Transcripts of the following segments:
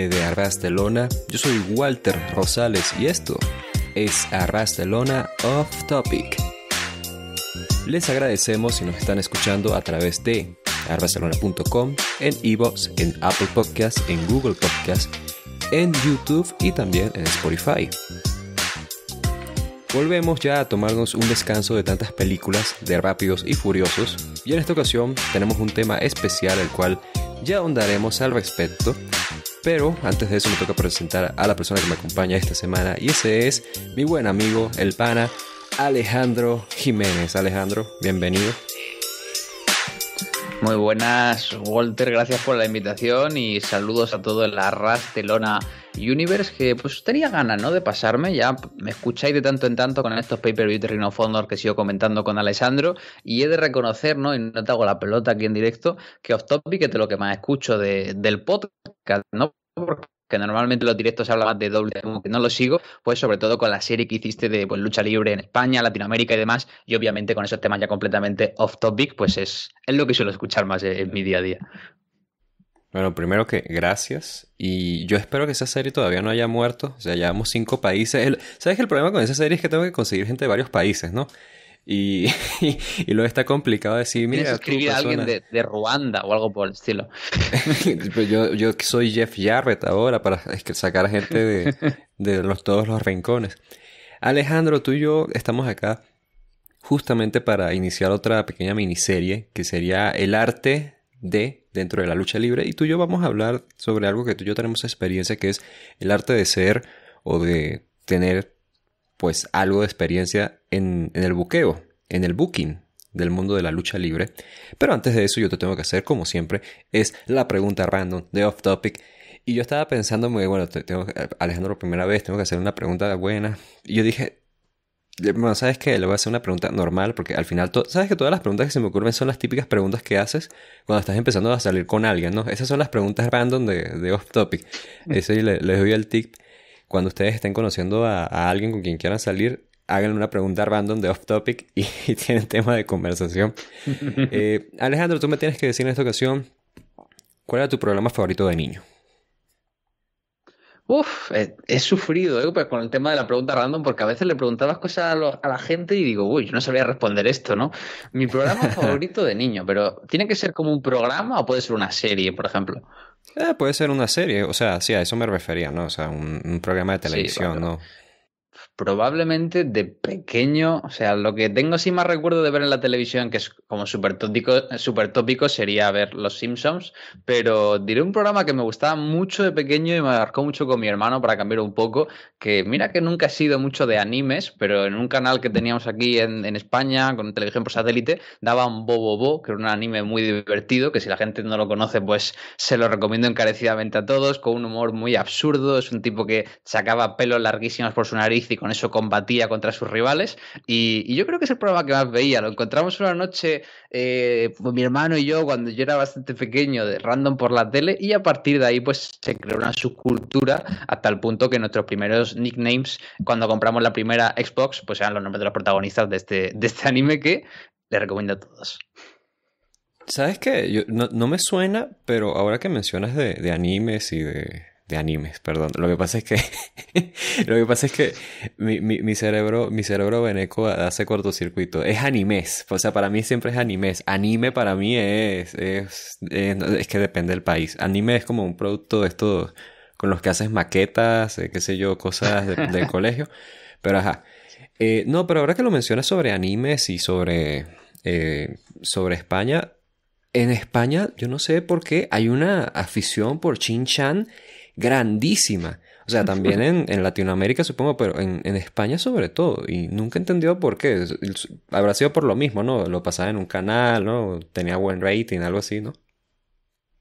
de Arrastelona Yo soy Walter Rosales y esto es Arrastelona Off Topic. Les agradecemos si nos están escuchando a través de arrastelona.com en iBox, en Apple Podcast, en Google Podcast, en YouTube y también en Spotify. Volvemos ya a tomarnos un descanso de tantas películas de Rápidos y Furiosos y en esta ocasión tenemos un tema especial al cual ya ahondaremos al respecto pero antes de eso me toca presentar a la persona que me acompaña esta semana y ese es mi buen amigo, el pana Alejandro Jiménez. Alejandro, bienvenido. Muy buenas, Walter, gracias por la invitación y saludos a todo la rastelona. Universe que pues tenía ganas, ¿no? De pasarme, ya me escucháis de tanto en tanto con estos pay per de Rhino Fondor que sigo comentando con Alessandro y he de reconocer, ¿no? Y no te hago la pelota aquí en directo, que Off Topic es lo que más escucho de, del podcast, ¿no? Porque que normalmente los directos hablan de doble, como que no lo sigo, pues sobre todo con la serie que hiciste de pues, lucha libre en España, Latinoamérica y demás, y obviamente con esos temas ya completamente off topic, pues es, es lo que suelo escuchar más en mi día a día. Bueno, primero que gracias. Y yo espero que esa serie todavía no haya muerto. O sea, llevamos cinco países. ¿Sabes que el problema con esa serie es que tengo que conseguir gente de varios países, no? Y, luego está complicado decir, mira. escribir a alguien de, Ruanda o algo por el estilo. Pues yo, soy Jeff Jarrett ahora para sacar gente de, los, todos los rincones. Alejandro, tú y yo estamos acá justamente para iniciar otra pequeña miniserie que sería El arte de dentro de la lucha libre. Y tú y yo vamos a hablar sobre algo que tú y yo tenemos experiencia, que es el arte de ser o de tener pues algo de experiencia en, el buqueo, en el booking del mundo de la lucha libre. Pero antes de eso yo te tengo que hacer, como siempre, es la pregunta random de off topic. Y yo estaba pensando, muy bueno, tengo, Alejandro, primera vez, tengo que hacer una pregunta buena. Y yo dije, bueno, ¿sabes que Le voy a hacer una pregunta normal porque al final, ¿sabes que todas las preguntas que se me ocurren son las típicas preguntas que haces cuando estás empezando a salir con alguien, ¿no? Esas son las preguntas random de, off topic. Mm. Eso le, les doy el tip. Cuando ustedes estén conociendo a, alguien con quien quieran salir, háganle una pregunta random de off topic y, tienen tema de conversación. Eh, Alejandro, tú me tienes que decir en esta ocasión, ¿cuál era tu programa favorito de niño? Uf, he, sufrido eh, pues con el tema de la pregunta random, porque a veces le preguntabas cosas a, la gente y digo, uy, yo no sabía responder esto, ¿no? Mi programa favorito de niño, pero ¿tiene que ser como un programa o puede ser una serie, por ejemplo? Eh, puede ser una serie, o sea, sí, a eso me refería, ¿no? O sea, un, programa de televisión, ¿no? probablemente de pequeño, o sea, lo que tengo si más recuerdo de ver en la televisión, que es como súper tópico, super tópico, sería ver Los Simpsons, pero diré un programa que me gustaba mucho de pequeño y me marcó mucho con mi hermano para cambiar un poco, que mira que nunca he sido mucho de animes, pero en un canal que teníamos aquí en, España, con televisión por satélite, daban Bobo Bo, que era un anime muy divertido, que si la gente no lo conoce, pues se lo recomiendo encarecidamente a todos, con un humor muy absurdo, es un tipo que sacaba pelos larguísimos por su nariz y con eso combatía contra sus rivales. Y, yo creo que es el programa que más veía. Lo encontramos una noche, eh, pues mi hermano y yo, cuando yo era bastante pequeño, de random por la tele, y a partir de ahí, pues se creó una subcultura hasta el punto que nuestros primeros nicknames, cuando compramos la primera Xbox, pues eran los nombres de los protagonistas de este, de este anime que les recomiendo a todos. ¿Sabes qué? Yo, no, me suena, pero ahora que mencionas de animes y de, de animes, perdón. Lo que pasa es que, lo que pasa es que mi, mi, mi cerebro, mi cerebro veneco hace cortocircuito. Es animes, o sea, para mí siempre es animes. Anime para mí es, es, es, que depende del país. Anime es como un producto de estos con los que haces maquetas, eh, qué sé yo, cosas del colegio. Pero ajá. Eh, no, pero ahora que lo mencionas sobre animes y sobre, eh, sobre España, en España, yo no sé por qué, hay una afición por Chin Chan grandísima. O sea, también en, en Latinoamérica supongo, pero en, en, España sobre todo. Y nunca he entendido por qué. Habrá sido por lo mismo, ¿no? Lo pasaba en un canal, ¿no? Tenía buen rating, algo así, ¿no?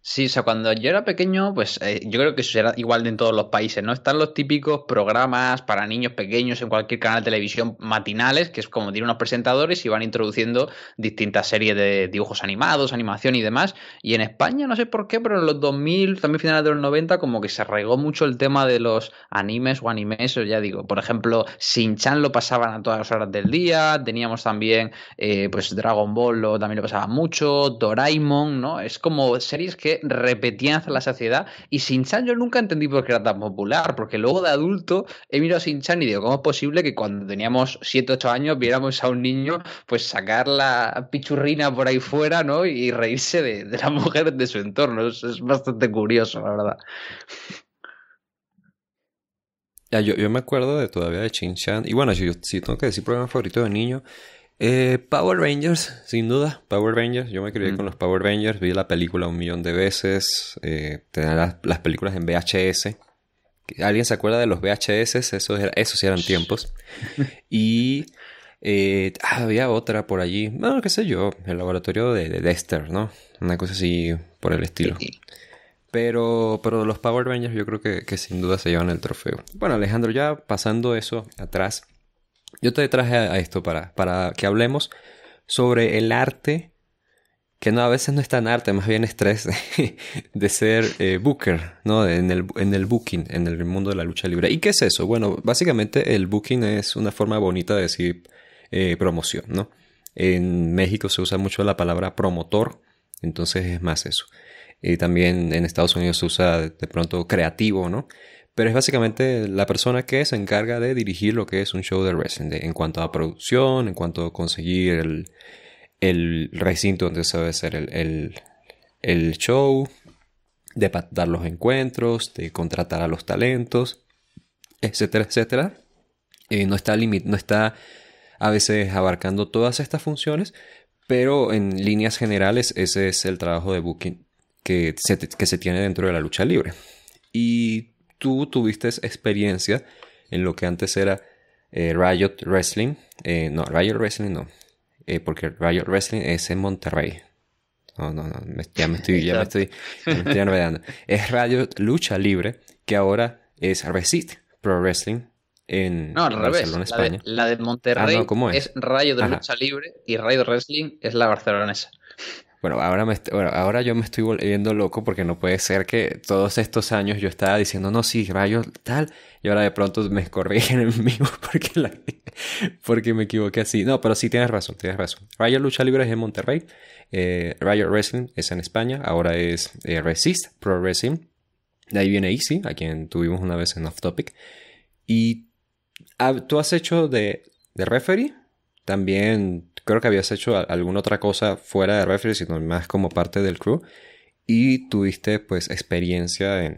Sí, o sea, cuando yo era pequeño, pues eh, yo creo que eso era igual en todos los países, ¿no? Están los típicos programas para niños pequeños en cualquier canal de televisión matinales, que es como tienen unos presentadores y van introduciendo distintas series de dibujos animados, animación y demás. Y en España, no sé por qué, pero en los 2000, también finales de los 90, como que se regó mucho el tema de los animes o animes, o ya digo, por ejemplo, Sinchan lo pasaban a todas las horas del día, teníamos también, eh, pues Dragon Ball lo, también lo pasaba mucho, Doraemon, ¿no? Es como series que repetían la saciedad. Y Shin-Chan yo nunca entendí por qué era tan popular, porque luego de adulto he mirado a Shin-Chan y digo, ¿cómo es posible que cuando teníamos 7, 8 años viéramos a un niño pues sacar la pichurrina por ahí fuera, ¿no? Y reírse de, la mujer de su entorno. Es, bastante curioso, la verdad. yo, me acuerdo de todavía de Shin-Chan. Y bueno, si, si tengo que decir programa favorito de niño, eh, Power Rangers, sin duda, Power Rangers. Yo me crié mm. con los Power Rangers, vi la película un millón de veces, eh, tenía las, películas en VHS. ¿Alguien se acuerda de los VHS? Eso era, eran tiempos. y eh, había otra por allí, no, qué sé yo, el laboratorio de, de Dexter, ¿no? Una cosa así por el estilo. Pero, pero los Power Rangers yo creo que, que sin duda se llevan el trofeo. Bueno, Alejandro, ya pasando eso atrás, yo te traje a esto para, para que hablemos sobre el arte, que no, a veces no es tan arte, más bien estrés de ser eh, booker, ¿no? En el, booking, en el mundo de la lucha libre. ¿Y qué es eso? Bueno, básicamente el booking es una forma bonita de decir eh, promoción, ¿no? En México se usa mucho la palabra promotor, entonces es más eso. Y también en Estados Unidos se usa de pronto creativo, ¿no? Pero es básicamente la persona que se encarga de dirigir lo que es un show de wrestling, en cuanto a producción, en cuanto a conseguir el, recinto donde se debe hacer el, show, de dar los encuentros, de contratar a los talentos, etcétera, etcétera. no, está limit no está a veces abarcando todas estas funciones, pero en líneas generales ese es el trabajo de booking que se, que se tiene dentro de la lucha libre. Y tú tuviste experiencia en lo que antes era eh, Riot Wrestling. Eh, no, Riot Wrestling no. Eh, porque Riot Wrestling es en Monterrey. No, no, no. ya me estoy, ya me estoy, ya me estoy Es Riot Lucha Libre, que ahora es Resit Pro Wrestling en Barcelona, revés. España. La de, Monterrey ah, es? es? de Lucha Libre y Riot Wrestling es la barcelonesa. Bueno, ahora, ahora yo me estoy volviendo loco porque no puede ser que todos estos años yo estaba diciendo, no, sí, Rayo tal, y ahora de pronto me corrigen en mí porque, porque me equivoqué así. No, pero sí tienes razón, tienes razón. Rayo Lucha Libre es en Monterrey, eh, Rayo Wrestling es en España, ahora es eh, Resist Pro Wrestling. De ahí viene Easy, a quien tuvimos una vez en Off Topic. Y ah, tú has hecho de, de referee, también creo que habías hecho alguna otra cosa fuera de Referee, sino más como parte del crew. Y tuviste pues experiencia en,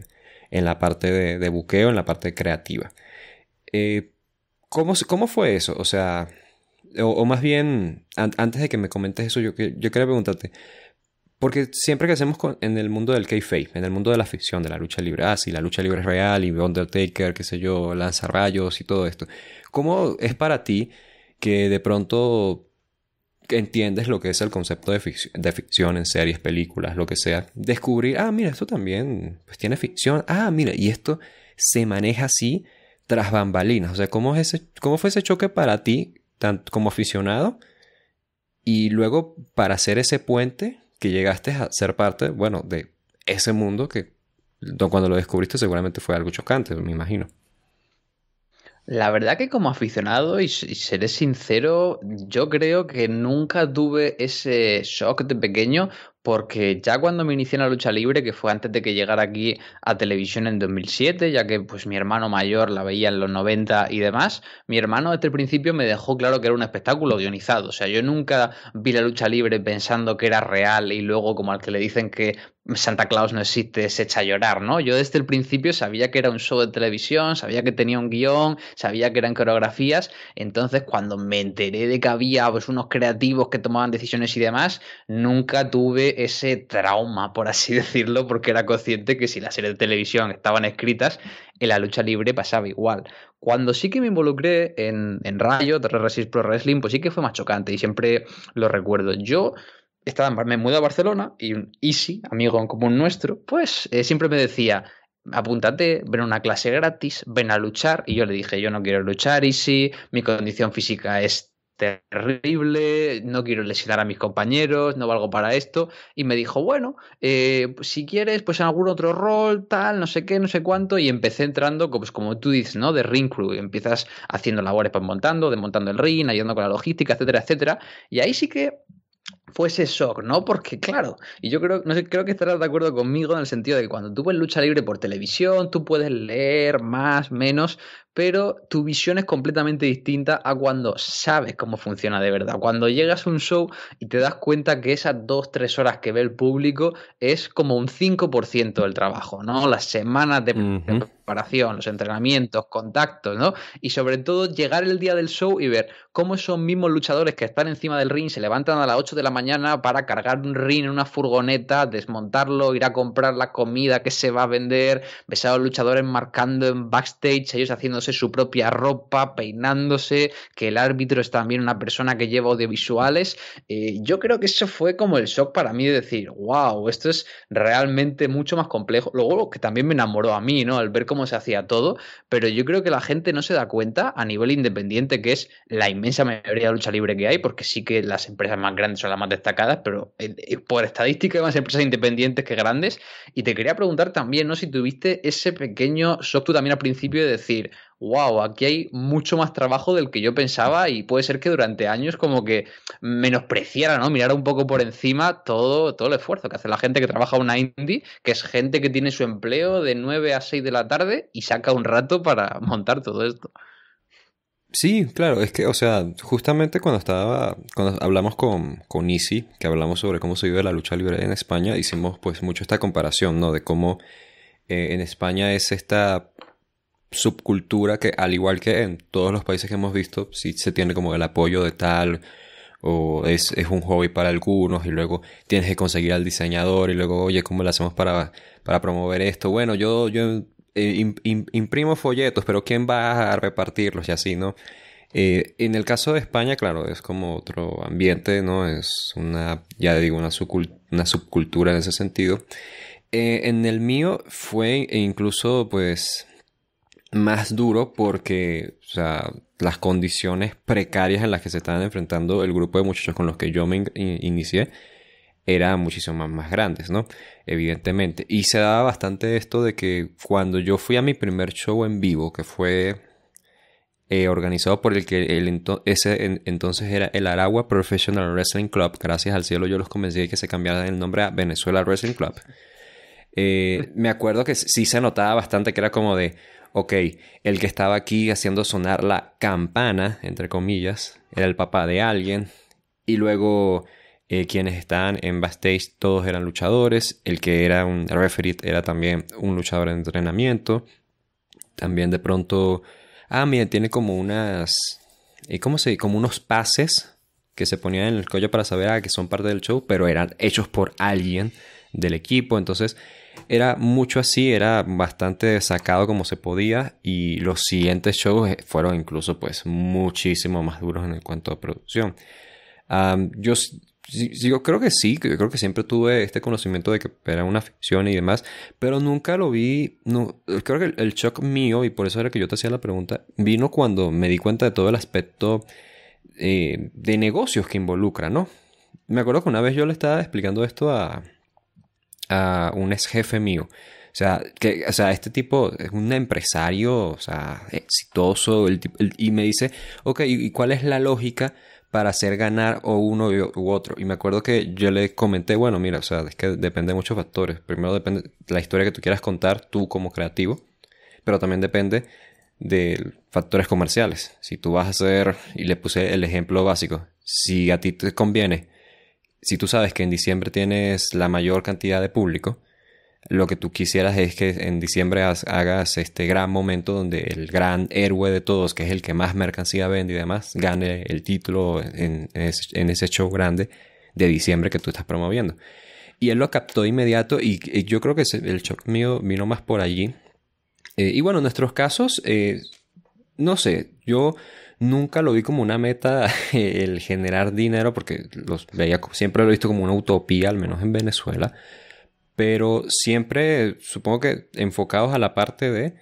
la parte de, buqueo, en la parte creativa. Eh, ¿cómo, fue eso? O sea, o, más bien, antes de que me comentes eso, yo, yo quería preguntarte, porque siempre que hacemos en el mundo del kayfabe, en el mundo de la ficción, de la lucha libre, ah, la lucha libre es real y Undertaker, qué sé yo, rayos y todo esto, ¿cómo es para ti que de pronto entiendes lo que es el concepto de ficción, de ficción, en series, películas, lo que sea, descubrir, ah, mira, esto también pues tiene ficción, ah, mira, y esto se maneja así tras bambalinas. O sea, ¿cómo, es ese, cómo fue ese choque para ti tanto como aficionado? Y luego, para hacer ese puente que llegaste a ser parte, bueno, de ese mundo que cuando lo descubriste seguramente fue algo chocante, me imagino. La verdad que como aficionado, y, seré sincero, yo creo que nunca tuve ese shock de pequeño porque ya cuando me inicié en la lucha libre, que fue antes de que llegara aquí a televisión en 2007, ya que pues mi hermano mayor la veía en los 90 y demás, mi hermano desde el principio me dejó claro que era un espectáculo guionizado, o sea, yo nunca vi la lucha libre pensando que era real y luego como al que le dicen que Santa Claus no existe, se echa a llorar, ¿no? Yo desde el principio sabía que era un show de televisión, sabía que tenía un guión, sabía que eran coreografías, entonces cuando me enteré de que había pues, unos creativos que tomaban decisiones y demás, nunca tuve ese trauma, por así decirlo, porque era consciente que si las series de televisión estaban escritas, en la lucha libre pasaba igual. Cuando sí que me involucré en, en Rayo, Resist Pro Wrestling, pues sí que fue más chocante y siempre lo recuerdo. Yo estaba, me mudé a Barcelona y un Easy, amigo en común nuestro, pues eh, siempre me decía, apúntate, ven a una clase gratis, ven a luchar. Y yo le dije, yo no quiero luchar, Easy, mi condición física es terrible, no quiero lesionar a mis compañeros, no valgo para esto. Y me dijo, bueno, eh, si quieres, pues en algún otro rol, tal, no sé qué, no sé cuánto. Y empecé entrando, pues, como tú dices, ¿no? De ring crew. Empiezas haciendo labores, para pues, montando, desmontando el ring, ayudando con la logística, etcétera, etcétera. Y ahí sí que fuese ese shock, ¿no? Porque claro, y yo creo, no sé, creo que estarás de acuerdo conmigo en el sentido de que cuando tú ves lucha libre por televisión, tú puedes leer más, menos, pero tu visión es completamente distinta a cuando sabes cómo funciona de verdad. Cuando llegas a un show y te das cuenta que esas dos, tres horas que ve el público es como un 5% del trabajo, ¿no? Las semanas de preparación, los entrenamientos, contactos, ¿no? Y sobre todo llegar el día del show y ver cómo esos mismos luchadores que están encima del ring se levantan a las 8 de la mañana para cargar un rin en una furgoneta, desmontarlo, ir a comprar la comida que se va a vender, ves a los luchadores marcando en backstage, ellos haciéndose su propia ropa, peinándose, que el árbitro es también una persona que lleva audiovisuales. Eh, yo creo que eso fue como el shock para mí de decir, wow, esto es realmente mucho más complejo. Luego que también me enamoró a mí, ¿no? Al ver cómo se hacía todo, pero yo creo que la gente no se da cuenta a nivel independiente que es la inmensa mayoría de lucha libre que hay, porque sí que las empresas más grandes son las más destacadas, pero eh, eh, por estadística hay más empresas independientes que grandes. Y te quería preguntar también, ¿no? Si tuviste ese pequeño shock también al principio de decir, wow, aquí hay mucho más trabajo del que yo pensaba y puede ser que durante años como que menospreciara, ¿no? Mirara un poco por encima todo, todo el esfuerzo que hace la gente que trabaja una indie, que es gente que tiene su empleo de 9 a 6 de la tarde y saca un rato para montar todo esto. Sí, claro, es que, o sea, justamente cuando estaba, cuando hablamos con, con que hablamos sobre cómo se vive la lucha libre en España, hicimos pues mucho esta comparación, ¿no? De cómo eh, en España es esta subcultura que, al igual que en todos los países que hemos visto, sí se tiene como el apoyo de tal, o es, es, un hobby para algunos, y luego tienes que conseguir al diseñador, y luego, oye, ¿cómo le hacemos para, para promover esto? Bueno, yo, yo eh, imprimo folletos, pero ¿quién va a repartirlos? Y así, ¿no? Eh, en el caso de España, claro, es como otro ambiente, ¿no? Es una, ya digo, una, subcultura en ese sentido. Eh, en el mío fue e incluso, pues, más duro porque, o sea, las condiciones precarias en las que se estaban enfrentando el grupo de muchachos con los que yo me inicié, eran muchísimo más, grandes, ¿no? Evidentemente. Y se daba bastante esto de que cuando yo fui a mi primer show en vivo, que fue eh, organizado por el que el ese entonces era el Aragua Professional Wrestling Club. Gracias al cielo yo los convencí de que se cambiara el nombre a Venezuela Wrestling Club. Eh, me acuerdo que sí se notaba bastante que era como de, ok, el que estaba aquí haciendo sonar la campana, entre comillas, era el papá de alguien. Y luego eh, quienes estaban en backstage todos eran luchadores, el que era un referee era también un luchador de entrenamiento, también de pronto, ah, mira, tiene como unas, eh, ¿cómo se Como unos pases que se ponían en el cuello para saber ah, que son parte del show, pero eran hechos por alguien del equipo, entonces era mucho así, era bastante sacado como se podía y los siguientes shows eh, fueron incluso pues muchísimo más duros en el cuanto a producción. yo yo creo que sí, yo creo que siempre tuve este conocimiento de que era una ficción y demás, pero nunca lo vi, no, creo que el, shock mío, y por eso era que yo te hacía la pregunta, vino cuando me di cuenta de todo el aspecto eh, de negocios que involucra, ¿no? Me acuerdo que una vez yo le estaba explicando esto a, a un ex jefe mío sea, que, o sea, este tipo es un empresario, o sea, exitoso, el, y me dice, ok, ¿y cuál es la lógica para hacer ganar o uno u otro? Y me acuerdo que yo le comenté, bueno, mira, o sea, es que depende de muchos factores. Primero depende de la historia que tú quieras contar tú como creativo, pero también depende de factores comerciales. Si tú vas a hacer, y le puse el ejemplo básico, si a ti te conviene, si tú sabes que en diciembre tienes la mayor cantidad de público, lo que tú quisieras es que en diciembre hagas este gran momento donde el gran héroe de todos, que es el que más mercancía vende y demás, gane el título en, ese show grande de diciembre que tú estás promoviendo. Y él lo captó de inmediato y, yo creo que el shock mío vino más por allí. Eh, y bueno, en nuestros casos, eh, no sé, yo nunca lo vi como una meta el generar dinero porque los veía, siempre lo he visto como una utopía, al menos en Venezuela pero siempre supongo que enfocados a la parte de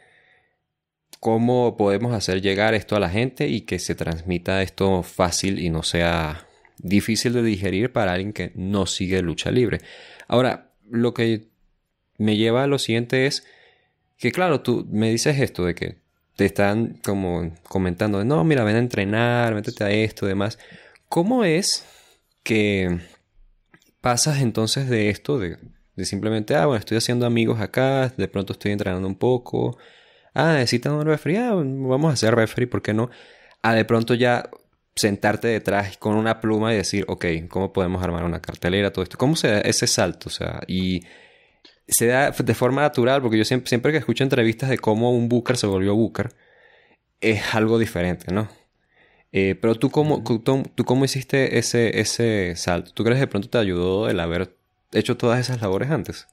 cómo podemos hacer llegar esto a la gente y que se transmita esto fácil y no sea difícil de digerir para alguien que no sigue lucha libre. Ahora, lo que me lleva a lo siguiente es que claro, tú me dices esto de que te están como comentando no, mira, ven a entrenar, métete a esto, demás. ¿Cómo es que pasas entonces de esto, de de simplemente, ah, bueno, estoy haciendo amigos acá, de pronto estoy entrenando un poco. Ah, necesitan un referee, ah, vamos a hacer referee, ¿por qué no? A de pronto ya sentarte detrás con una pluma y decir, ok, ¿cómo podemos armar una cartelera? Todo esto. ¿Cómo se da ese salto? O sea, y se da de forma natural, porque yo siempre, siempre que escucho entrevistas de cómo un booker se volvió booker, es algo diferente, ¿no? Eh, pero tú cómo, hiciste ese, ese salto? ¿Tú crees que de pronto te ayudó el haber hecho todas esas labores antes.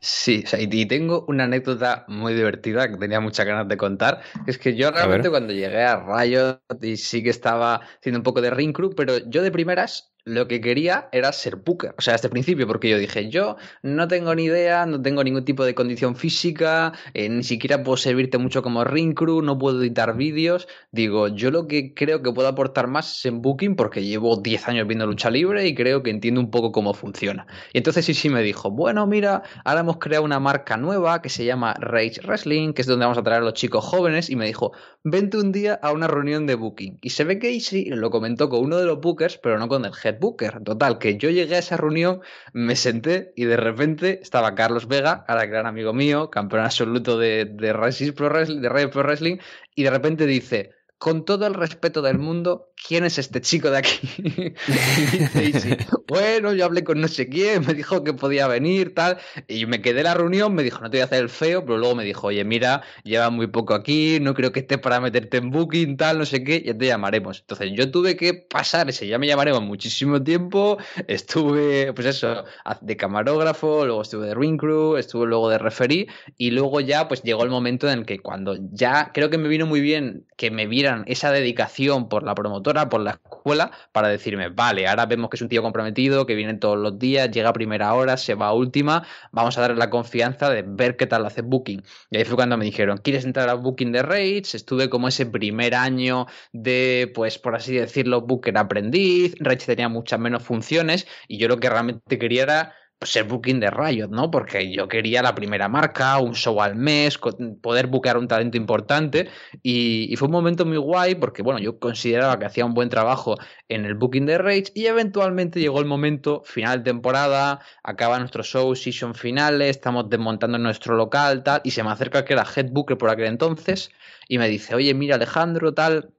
Sí, y tengo una anécdota muy divertida que tenía muchas ganas de contar. Es que yo realmente cuando llegué a Riot y sí que estaba haciendo un poco de ring crew, pero yo de primeras lo que quería era ser booker, o sea, desde el principio, porque yo dije, yo no tengo ni idea, no tengo ningún tipo de condición física, eh, ni siquiera puedo servirte mucho como ring crew, no puedo editar vídeos, digo, yo lo que creo que puedo aportar más es en booking porque llevo 10 años viendo lucha libre y creo que entiendo un poco cómo funciona. Y entonces sí, me dijo, bueno, mira, ahora hemos creado una marca nueva que se llama Rage Wrestling, que es donde vamos a traer a los chicos jóvenes, y me dijo, vente un día a una reunión de booking. Y se ve que sí, lo comentó con uno de los bookers, pero no con el head Booker. Total, que yo llegué a esa reunión, me senté y de repente estaba Carlos Vega, ahora gran amigo mío, campeón absoluto de, de, Pro Wrestling, de Pro Wrestling, y de repente dice, con todo el respeto del mundo, ¿quién es este chico de aquí? y dice, bueno, yo hablé con no sé quién, me dijo que podía venir, tal, y me quedé en la reunión, me dijo, no te voy a hacer el feo, pero luego me dijo, oye, mira, lleva muy poco aquí, no creo que estés para meterte en booking, tal, no sé qué, ya te llamaremos. Entonces yo tuve que pasar ese, ya me llamaremos muchísimo tiempo, estuve, pues eso, de camarógrafo, luego estuve de ring crew, estuve luego de referí, y luego ya, pues llegó el momento en que cuando ya, creo que me vino muy bien que me vieran esa dedicación por la promotora, por la escuela, para decirme, vale, ahora vemos que es un tío comprometido, que viene todos los días, llega a primera hora, se va a última, vamos a darle la confianza de ver qué tal hace Booking. Y ahí fue cuando me dijeron, ¿quieres entrar a Booking de Rage? Estuve como ese primer año de, pues por así decirlo, Booker aprendiz, Rage tenía muchas menos funciones y yo lo que realmente quería era pues, el booking de Riot, ¿no? Porque yo quería la primera marca, un show al mes, poder buquear un talento importante y, fue un momento muy guay porque, bueno, yo consideraba que hacía un buen trabajo en el booking de Rage y eventualmente llegó el momento, final de temporada, acaba nuestro show, season finales, estamos desmontando nuestro local, tal, y se me acerca que era head booker por aquel entonces y me dice, oye, mira Alejandro, tal,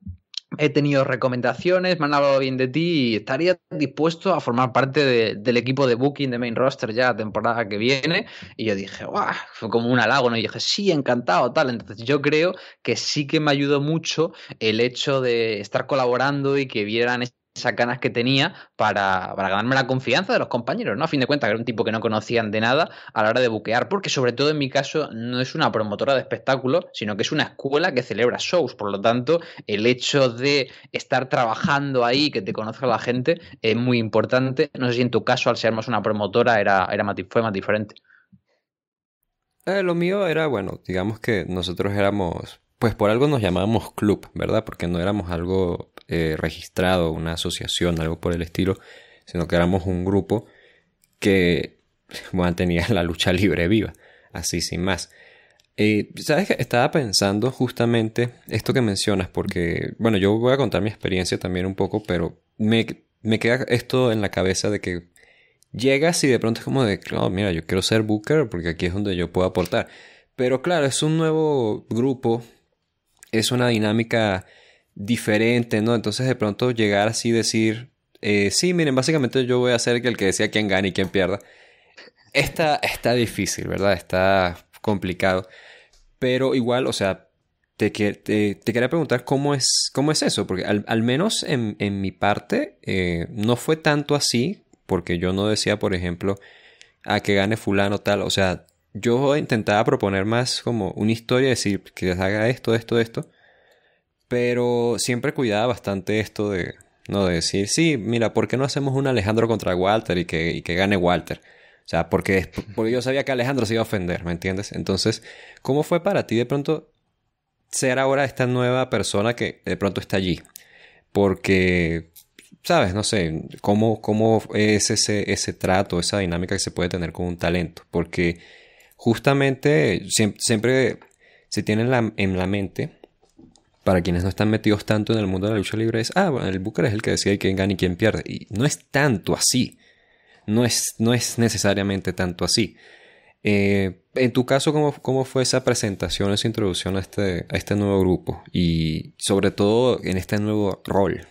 he tenido recomendaciones, me han hablado bien de ti y estaría dispuesto a formar parte del equipo de Booking de Main Roster ya la temporada que viene. Y yo dije, ¡guau! Fue como un halago, ¿no? Y dije, sí, encantado, tal. Entonces yo creo que sí que me ayudó mucho el hecho de estar colaborando y que vieran esas ganas que tenía para, ganarme la confianza de los compañeros, ¿no? A fin de cuentas, que era un tipo que no conocían de nada a la hora de buquear, porque sobre todo en mi caso no es una promotora de espectáculos, sino que es una escuela que celebra shows, por lo tanto, el hecho de estar trabajando ahí, que te conozca la gente, es muy importante. No sé si en tu caso, al ser más una promotora, era, era más, fue más diferente. Eh, lo mío era, bueno, digamos que nosotros éramos pues por algo nos llamábamos club, ¿verdad? Porque no éramos algo eh, registrado, una asociación, algo por el estilo, sino que éramos un grupo que mantenía la lucha libre viva, así sin más. Eh, Sabes que estaba pensando justamente esto que mencionas, porque, bueno, yo voy a contar mi experiencia también un poco, pero me, me queda esto en la cabeza de que llegas y de pronto es como de, claro oh, mira, yo quiero ser booker porque aquí es donde yo puedo aportar. Pero claro, es un nuevo grupo, es una dinámica diferente, ¿no? Entonces de pronto llegar así y decir, eh, sí, miren, básicamente yo voy a hacer que el que decía quién gane y quién pierda. Está, está difícil, ¿verdad? Está complicado. Pero igual, o sea, te, te, te, quería preguntar cómo es, cómo es eso, porque al, al menos en, en, mi parte eh, no fue tanto así, porque yo no decía, por ejemplo, a que gane fulano tal, o sea, yo intentaba proponer más como una historia, decir que haga esto, esto, esto, pero siempre cuidaba bastante esto de, no decir, sí, mira, ¿por qué no hacemos un Alejandro contra Walter y que, gane Walter? O sea, porque, yo sabía que Alejandro se iba a ofender, ¿me entiendes? Entonces, ¿cómo fue para ti de pronto ser ahora esta nueva persona que de pronto está allí? Porque, ¿sabes? No sé, ¿cómo, es ese, trato, esa dinámica que se puede tener con un talento? Porque justamente siempre, se tiene en la mente para quienes no están metidos tanto en el mundo de la lucha libre, es, ah, bueno, el Booker es el que decide quién gana y quién pierde. Y no es tanto así. No es, no es necesariamente tanto así. Eh, en tu caso, ¿cómo, ¿cómo, fue esa presentación, esa introducción a este, a este nuevo grupo? Y sobre todo en este nuevo rol.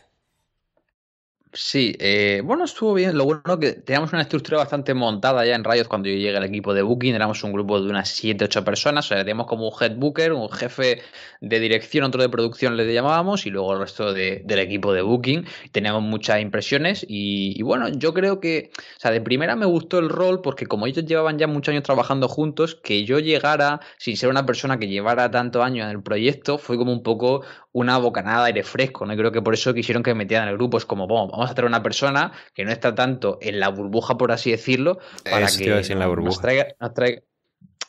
Sí, eh, bueno, estuvo bien. Lo bueno que teníamos una estructura bastante montada ya en Rayos cuando yo llegué al equipo de Booking. Éramos un grupo de unas 7, 8 personas. O sea, teníamos como un head booker, un jefe de dirección, otro de producción le llamábamos y luego el resto del equipo de Booking. Teníamos muchas impresiones y, bueno, yo creo que, o sea, de primera me gustó el rol porque como ellos llevaban ya muchos años trabajando juntos, que yo llegara sin ser una persona que llevara tanto años en el proyecto fue como un poco una bocanada de aire fresco, ¿no? creo que por eso quisieron que me metieran en el grupo. Es como, vamos a traer una persona que no está tanto en la burbuja, por así decirlo, para que la nos traiga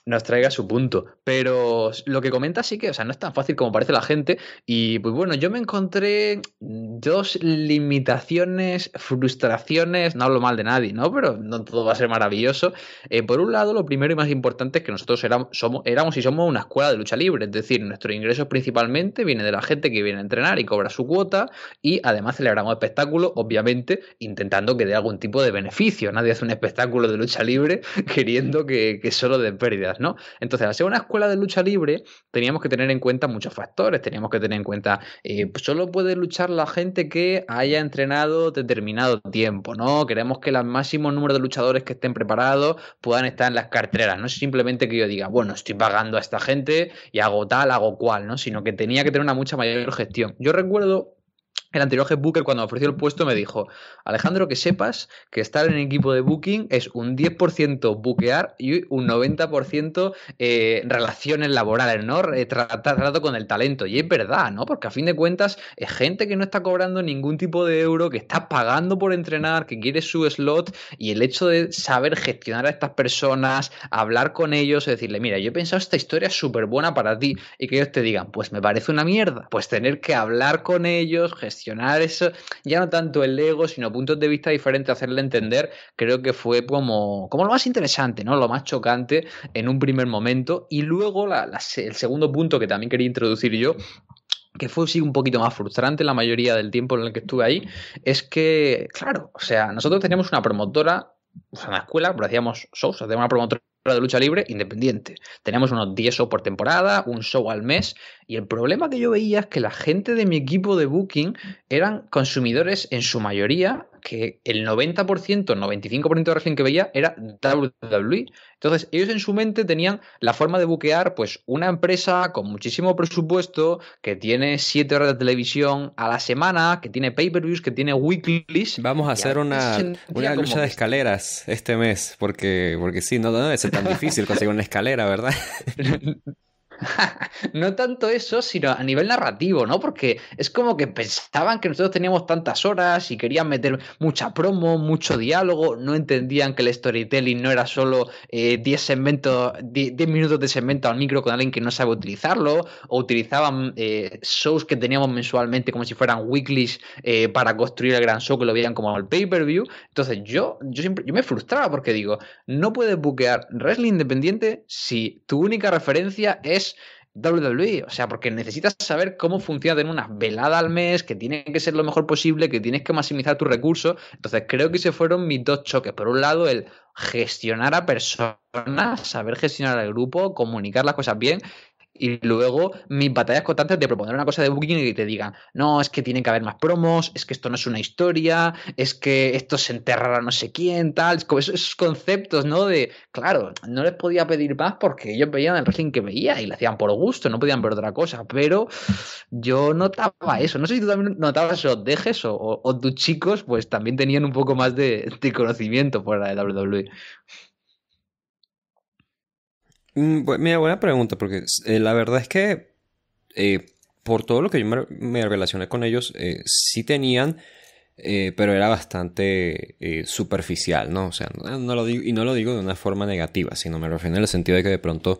nos traiga su punto. Pero lo que comenta sí que, o sea, no es tan fácil como parece la gente. Y pues bueno, yo me encontré dos limitaciones, frustraciones, no hablo mal de nadie, ¿no? Pero no todo va a ser maravilloso. Eh, por un lado, lo primero y más importante es que nosotros éramos, somos, éramos y somos una escuela de lucha libre, es decir, nuestro ingreso principalmente viene de la gente que viene a entrenar y cobra su cuota y además celebramos espectáculos, obviamente, intentando que dé algún tipo de beneficio. Nadie hace un espectáculo de lucha libre queriendo que, solo dé pérdidas. Entonces, al ser una escuela de lucha libre, teníamos que tener en cuenta muchos factores, teníamos que tener en cuenta, eh, pues, solo puede luchar la gente que haya entrenado determinado tiempo, ¿no? Queremos que el máximo número de luchadores que estén preparados puedan estar en las carteras no es simplemente que yo diga, bueno, estoy pagando a esta gente y hago tal, hago cual, ¿no? Sino que tenía que tener una mucha mayor gestión. Yo recuerdo el anterior booker cuando me ofreció el puesto me dijo, Alejandro, que sepas que estar en equipo de booking es un 10% buquear y un 90% eh, relaciones laborales, ¿no? Eh, tratar con el talento. Y es verdad, ¿no? Porque a fin de cuentas es gente que no está cobrando ningún tipo de euro, que está pagando por entrenar, que quiere su slot y el hecho de saber gestionar a estas personas, hablar con ellos, decirle, mira, yo he pensado esta historia es súper buena para ti y que ellos te digan, pues me parece una mierda. Pues tener que hablar con ellos, gestionar eso, ya no tanto el ego, sino puntos de vista diferentes, hacerle entender, creo que fue como, como lo más interesante, ¿no? Lo más chocante en un primer momento. Y luego el segundo punto que también quería introducir yo que fue sí un poquito más frustrante la mayoría del tiempo en el que estuve ahí, es que, claro, o sea, nosotros teníamos una promotora, o sea, una escuela, pero hacíamos shows, hacíamos una promotora de lucha libre independiente. Tenemos unos 10 shows por temporada, un show al mes, y el problema que yo veía es que la gente de mi equipo de Booking eran consumidores en su mayoría que el 90%, 95% de wrestling que veía era WWE. Entonces, ellos en su mente tenían la forma de buquear, pues, una empresa con muchísimo presupuesto, que tiene 7 horas de televisión a la semana, que tiene pay-per-views, que tiene weeklies. Vamos a hacer una, lucha de escaleras este mes, porque, porque sí, no, no debe ser tan difícil conseguir una escalera, ¿verdad? no tanto eso, sino a nivel narrativo, ¿no? Porque es como que pensaban que nosotros teníamos tantas horas y querían meter mucha promo, mucho diálogo, no entendían que el storytelling no era solo 10 eh, segmentos, 10 minutos de segmento al micro con alguien que no sabe utilizarlo, o utilizaban eh, shows que teníamos mensualmente como si fueran weeklies eh, para construir el gran show que lo veían como el pay-per-view. Entonces yo, yo siempre, yo me frustraba porque digo, no puedes buquear wrestling independiente si tu única referencia es W e. o sea, porque necesitas saber cómo funciona tener una velada al mes, que tiene que ser lo mejor posible, que tienes que maximizar tus recursos. Entonces, creo que se fueron mis dos choques. Por un lado, el gestionar a personas, saber gestionar al grupo, comunicar las cosas bien, y luego mis batallas constantes de proponer una cosa de booking y te digan, no, es que tienen que haber más promos, es que esto no es una historia, es que esto se enterrará no sé quién, tal, esos, esos conceptos, ¿no? De, claro, no les podía pedir más porque ellos veían el wrestling que veía y lo hacían por gusto, no podían ver otra cosa, pero yo notaba eso, no sé si tú también notabas los dejes o, o, tus chicos pues también tenían un poco más de, de conocimiento fuera de WWE. Mm, mira, buena pregunta, porque eh, la verdad es que eh, por todo lo que yo me, relacioné con ellos, eh, sí tenían, pero era bastante superficial, ¿no? O sea, no, ah, lo digo, y no lo digo de una forma negativa, sino me refiero en el sentido de que de pronto,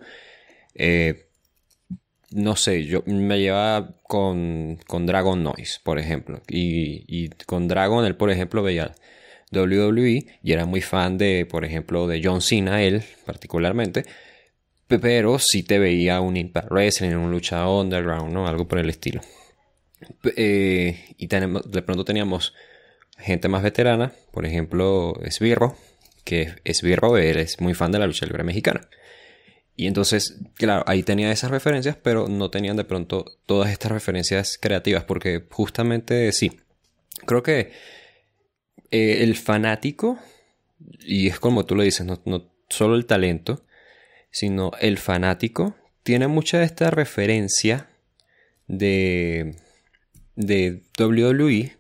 no sé, yo me llevaba con, Dragon Noise, por ejemplo, y, y con Dragon, él, por ejemplo, veía... WWE y era muy fan de, por ejemplo, de John Cena, él particularmente, pero sí te veía un Impact Wrestling, un lucha underground, ¿no? Algo por el estilo. Eh, y tenemos, de pronto teníamos gente más veterana, por ejemplo, Esbirro, que Esbirro es muy fan de la lucha libre mexicana. Y entonces, claro, ahí tenía esas referencias, pero no tenían de pronto todas estas referencias creativas, porque justamente sí, creo que eh, el fanático, y es como tú lo dices, no, no solo el talento, sino el fanático, tiene mucha de esta referencia de, de WWE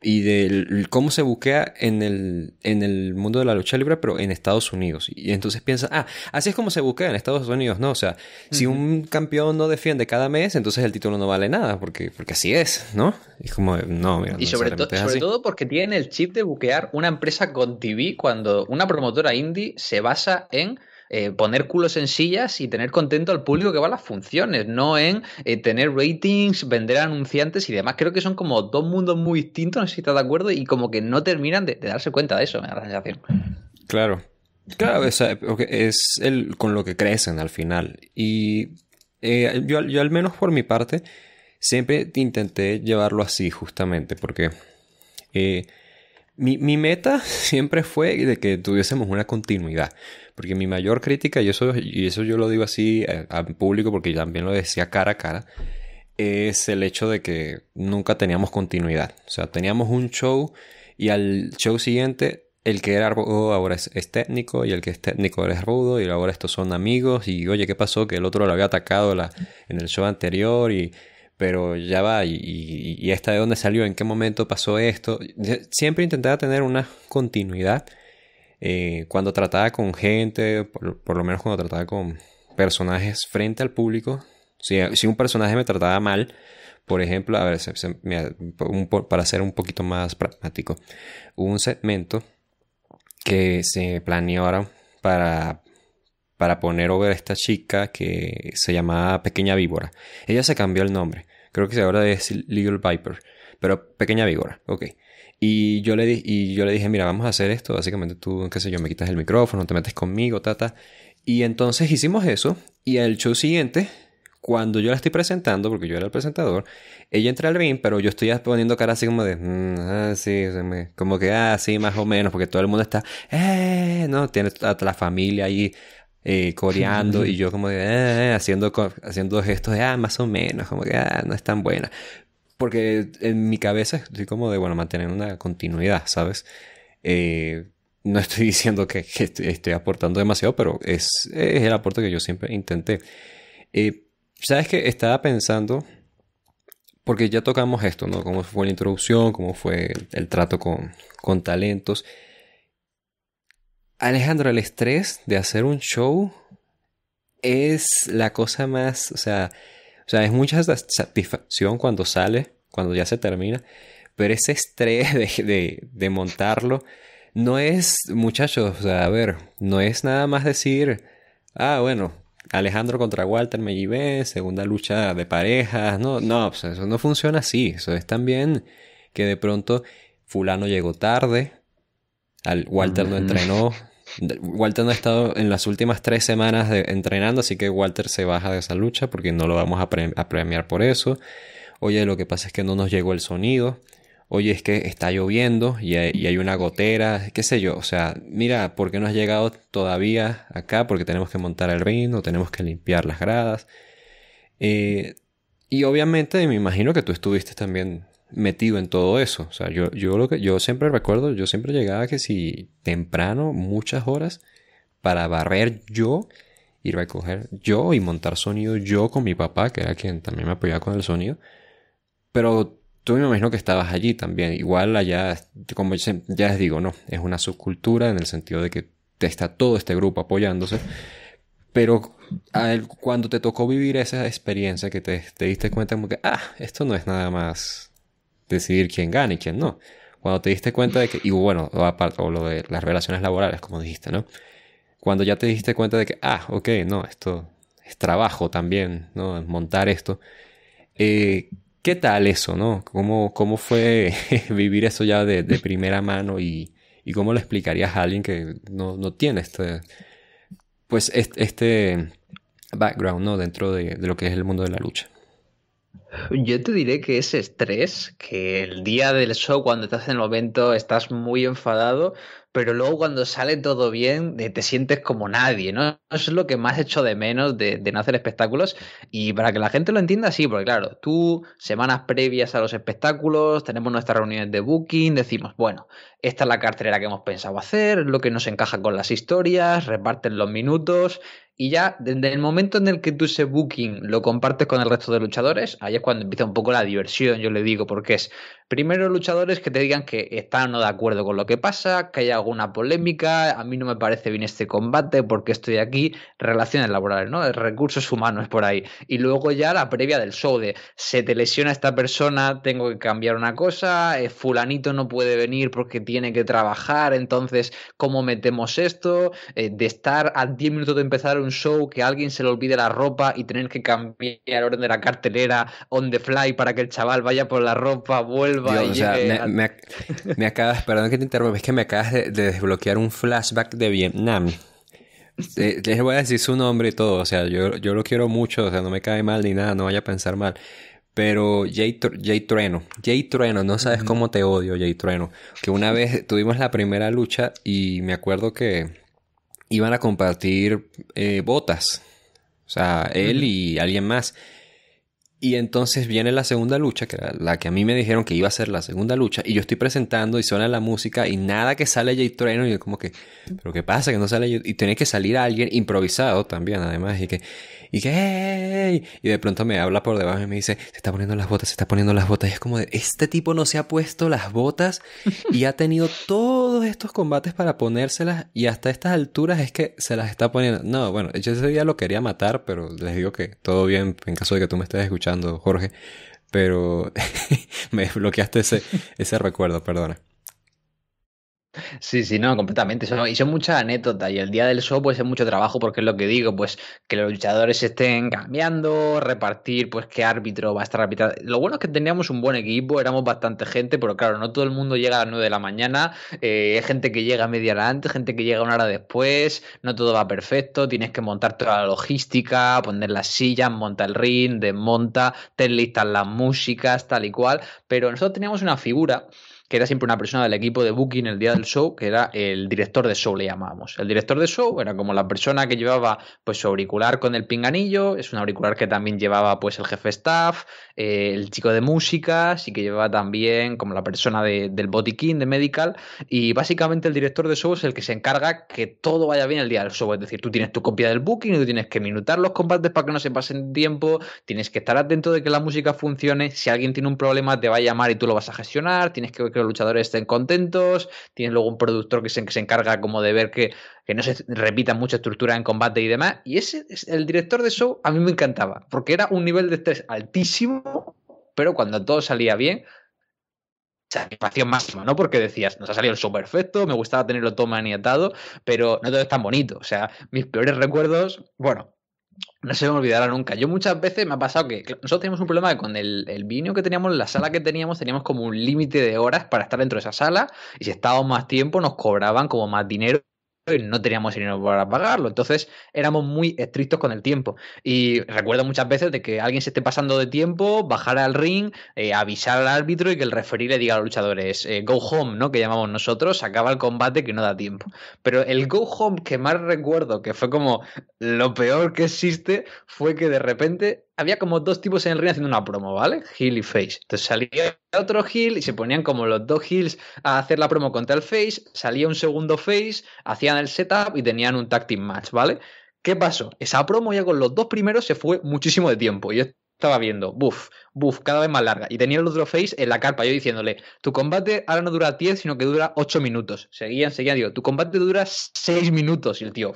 y de cómo se buquea en el, en el mundo de la lucha libre, pero en Estados Unidos. Y entonces piensa, ah, así es como se buquea en Estados Unidos, ¿no? O sea, si un campeón no defiende cada mes, entonces el título no vale nada, porque, porque así es, ¿no? Es como, no, Y sobre, todo porque tienen el chip de buquear una empresa con TV cuando una promotora indie se basa en eh, poner culos en sillas y tener contento al público que va a las funciones, no en eh, tener ratings, vender anunciantes y demás. Creo que son como dos mundos muy distintos, no sé si estás de acuerdo, y como que no terminan de, darse cuenta de eso, en la organización. Claro. Claro, es, es el, con lo que crecen al final. Y eh, yo, al menos por mi parte, siempre intenté llevarlo así, justamente, porque mi, meta siempre fue de que tuviésemos una continuidad, porque mi mayor crítica, y eso, y eso yo lo digo así al público porque también lo decía cara a cara, es el hecho de que nunca teníamos continuidad. O sea, teníamos un show y al show siguiente el que era rudo ahora es, técnico y el que es técnico ahora es rudo y ahora estos son amigos y oye, ¿qué pasó? Que el otro lo había atacado en el show anterior y pero ya va, y, y, esta de dónde salió, en qué momento pasó esto. Siempre intentaba tener una continuidad eh, cuando trataba con gente, por, lo menos cuando trataba con personajes frente al público. Si, un personaje me trataba mal, por ejemplo, a ver, para ser un poquito más pragmático, un segmento que se ahora... para para poner over a esta chica que se llamaba Pequeña Víbora. Ella se cambió el nombre. Creo que ahora es Little Viper. Pero Pequeña Víbora, ok. Y yo, le y yo le dije, mira, vamos a hacer esto. Básicamente tú, qué sé yo, me quitas el micrófono, te metes conmigo, tata. Y entonces hicimos eso. Y el show siguiente, cuando yo la estoy presentando, porque yo era el presentador, ella entra al ring, pero yo estoy poniendo cara así como de, mm, ah, sí, como que, ah, sí, más o menos, porque todo el mundo está, eh, no, tiene a la familia ahí eh, coreando y yo como de, ah, ah", haciendo, haciendo gestos de, ah, más o menos, como que, ah, no es tan buena. Porque en mi cabeza estoy como de, bueno, mantener una continuidad, ¿sabes? Eh, no estoy diciendo que, estoy, aportando demasiado, pero es, el aporte que yo siempre intenté. Eh, ¿Sabes que Estaba pensando, porque ya tocamos esto, ¿no? Cómo fue la introducción, cómo fue el, trato con, con talentos. Alejandro, el estrés de hacer un show es la cosa más, o sea, o sea, es mucha satisfacción cuando sale, cuando ya se termina, pero ese estrés de, montarlo no es, muchachos, a ver, no es nada más decir, ah, bueno, Alejandro contra Walter llevé, segunda lucha de parejas, no, no, eso no funciona así, eso es también que de pronto fulano llegó tarde, Walter no entrenó, Walter no ha estado en las últimas tres semanas entrenando, así que Walter se baja de esa lucha porque no lo vamos a, premiar por eso. Oye, lo que pasa es que no nos llegó el sonido. Oye, es que está lloviendo y hay, una gotera, qué sé yo. O sea, mira, ¿por qué no has llegado todavía acá? Porque tenemos que montar el ring tenemos que limpiar las gradas. Eh, y obviamente me imagino que tú estuviste también metido en todo eso. O sea, yo, yo, lo que, yo siempre recuerdo, yo siempre llegaba que si temprano, muchas horas, para barrer yo y recoger yo y montar sonido yo con mi papá, que era quien también me apoyaba con el sonido. Pero tú me imagino que estabas allí también. Igual allá, como ya les digo, no, es una subcultura en el sentido de que está todo este grupo apoyándose. Pero él, cuando te tocó vivir esa experiencia que te, te diste cuenta como que, ah, esto no es nada más decidir quién gana y quién no. Cuando te diste cuenta de que, y bueno, aparte, o lo de las relaciones laborales, como dijiste, ¿no? Cuando ya te diste cuenta de que, ah, ok, no, esto es trabajo también, ¿no? Montar esto. Eh, ¿Qué tal eso, no? ¿Cómo, cómo fue vivir eso ya de, primera mano y, y, cómo lo explicarías a alguien que no, tiene este, pues este, background, ¿no? Dentro de lo que es el mundo de la lucha. Yo te diré que ese estrés, que el día del show, cuando estás en el momento, estás muy enfadado, pero luego cuando sale todo bien, eh, te sientes como nadie, ¿no? Eso es lo que más hecho de menos de, no hacer espectáculos. Y para que la gente lo entienda, sí, porque claro, tú, semanas previas a los espectáculos, tenemos nuestras reuniones de booking, decimos, bueno, esta es la cartera que hemos pensado hacer, lo que nos encaja con las historias, reparten los minutos, y ya desde el momento en el que tú ese booking lo compartes con el resto de luchadores, ahí es cuando empieza un poco la diversión, yo le digo, porque es primero luchadores que te digan que están no de acuerdo con lo que pasa, que hay alguna polémica, a mí no me parece bien este combate porque estoy aquí, relaciones laborales, ¿no? Recursos humanos por ahí. Y luego ya la previa del show de se te lesiona esta persona, tengo que cambiar una cosa, eh, fulanito no puede venir porque tiene que trabajar, entonces, ¿cómo metemos esto? Eh, de estar a 10 minutos de empezar un show, que alguien se le olvide la ropa y tener que cambiar orden de la cartelera on the fly para que el chaval vaya por la ropa, vuelva y me, acabas, perdón que te interrumpa, es que me acabas de, desbloquear un flashback de Vietnam. les voy a decir su nombre y todo, o sea, yo, yo lo quiero mucho, o sea, no me cae mal ni nada, no vaya a pensar mal. Pero Jay, Jay Trueno, Jay Trueno, no sabes cómo te odio, Jay Trueno. Que una vez tuvimos la primera lucha y me acuerdo que iban a compartir eh, botas. O sea, él y alguien más. Y entonces viene la segunda lucha, que era la que a mí me dijeron que iba a ser la segunda lucha, y yo estoy presentando y suena la música y nada que sale Jay Treno y yo como que, pero ¿qué pasa que no sale? Y tiene que salir alguien improvisado también, además, y que, y que, y de pronto me habla por debajo y me dice, se está poniendo las botas, se está poniendo las botas. Y es como, de, este tipo no se ha puesto las botas y ha tenido todos estos combates para ponérselas y hasta estas alturas es que se las está poniendo. No, bueno, yo ese día lo quería matar, pero les digo que todo bien en caso de que tú me estés escuchando, Jorge. Pero me bloqueaste ese, ese recuerdo, perdona. Sí, sí, no, completamente. Son, y son muchas anécdotas. Y el día del show, pues es mucho trabajo, porque es lo que digo, pues que los luchadores estén cambiando, repartir, pues qué árbitro va a estar arbitrando. Lo bueno es que teníamos un buen equipo, éramos bastante gente, pero claro, no todo el mundo llega a las 9 de la mañana. Eh, es hay gente que llega media hora antes, gente que llega una hora después. No todo va perfecto. Tienes que montar toda la logística, poner las sillas, monta el ring, desmonta, ten listas las músicas, tal y cual. Pero nosotros teníamos una figura que era siempre una persona del equipo de Booking el día del show, que era el director de show, le llamábamos. El director de show era como la persona que llevaba pues su auricular con el pinganillo, es un auricular que también llevaba pues el jefe staff, eh, el chico de música, sí que lleva también como la persona del botiquín de Medical. Y básicamente el director de show es el que se encarga que todo vaya bien el día del show. Es decir, tú tienes tu copia del booking, y tú tienes que minutar los combates para que no se pasen tiempo, tienes que estar atento de que la música funcione. Si alguien tiene un problema, te va a llamar y tú lo vas a gestionar. Tienes que ver que los luchadores estén contentos. Tienes luego un productor que se, que se encarga como de ver que que no se repitan mucha estructura en combate y demás. Y ese, el director de show a mí me encantaba, porque era un nivel de estrés altísimo, pero cuando todo salía bien, satisfacción máxima, ¿no? Porque decías, nos ha salido el show perfecto, me gustaba tenerlo todo maniatado, pero no todo es tan bonito. O sea, mis peores recuerdos, bueno, no se me olvidará nunca. Yo muchas veces me ha pasado que nosotros teníamos un problema con el, el vino que teníamos, la sala que teníamos, teníamos como un límite de horas para estar dentro de esa sala y si estábamos más tiempo nos cobraban como más dinero y no teníamos dinero para pagarlo. Entonces éramos muy estrictos con el tiempo. Y recuerdo muchas veces de que alguien se esté pasando de tiempo, bajar al ring, eh, avisar al árbitro y que el referí le diga a los luchadores, eh, go home, ¿no? Que llamamos nosotros, acaba el combate que no da tiempo. Pero el go home que más recuerdo, que fue como lo peor que existe, fue que de repente había como dos tipos en el ring haciendo una promo, ¿vale? hill y Face. Entonces salía otro hill y se ponían como los dos hills a hacer la promo contra el Face, salía un segundo Face, hacían el setup y tenían un tag match, ¿vale? ¿Qué pasó? Esa promo ya con los dos primeros se fue muchísimo de tiempo. Y yo estaba viendo, buf, cada vez más larga. Y tenía el otro face en la carpa, yo diciéndole, tu combate ahora no dura 10, sino que dura 8 minutos. Seguían, seguían, digo, tu combate dura 6 minutos. Y el tío,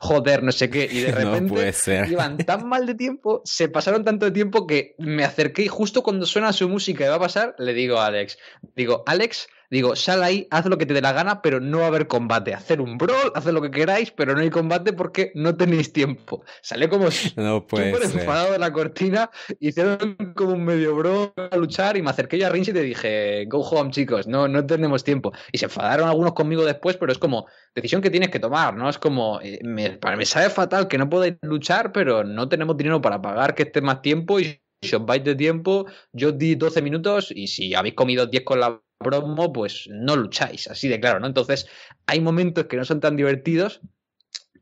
joder, no sé qué. Y de repente iban tan mal de tiempo, se pasaron tanto de tiempo que me acerqué y justo cuando suena su música y va a pasar, le digo a Alex, digo, Alex, Digo, sal ahí, haz lo que te dé la gana, pero no va a haber combate. Hacer un brawl, hacer lo que queráis, pero no hay combate porque no tenéis tiempo. sale como no súper enfadado de la cortina, y hicieron como un medio bro a luchar y me acerqué yo a rinch y te dije, go home chicos, no, no tenemos tiempo. Y se enfadaron algunos conmigo después, pero es como, decisión que tienes que tomar, ¿no? Es como, eh, me, me sabe fatal que no podáis luchar, pero no tenemos dinero para pagar que esté más tiempo y si os vais de tiempo, yo di 12 minutos y si habéis comido 10 con la promo, pues no lucháis, así de claro, ¿no? Entonces, hay momentos que no son tan divertidos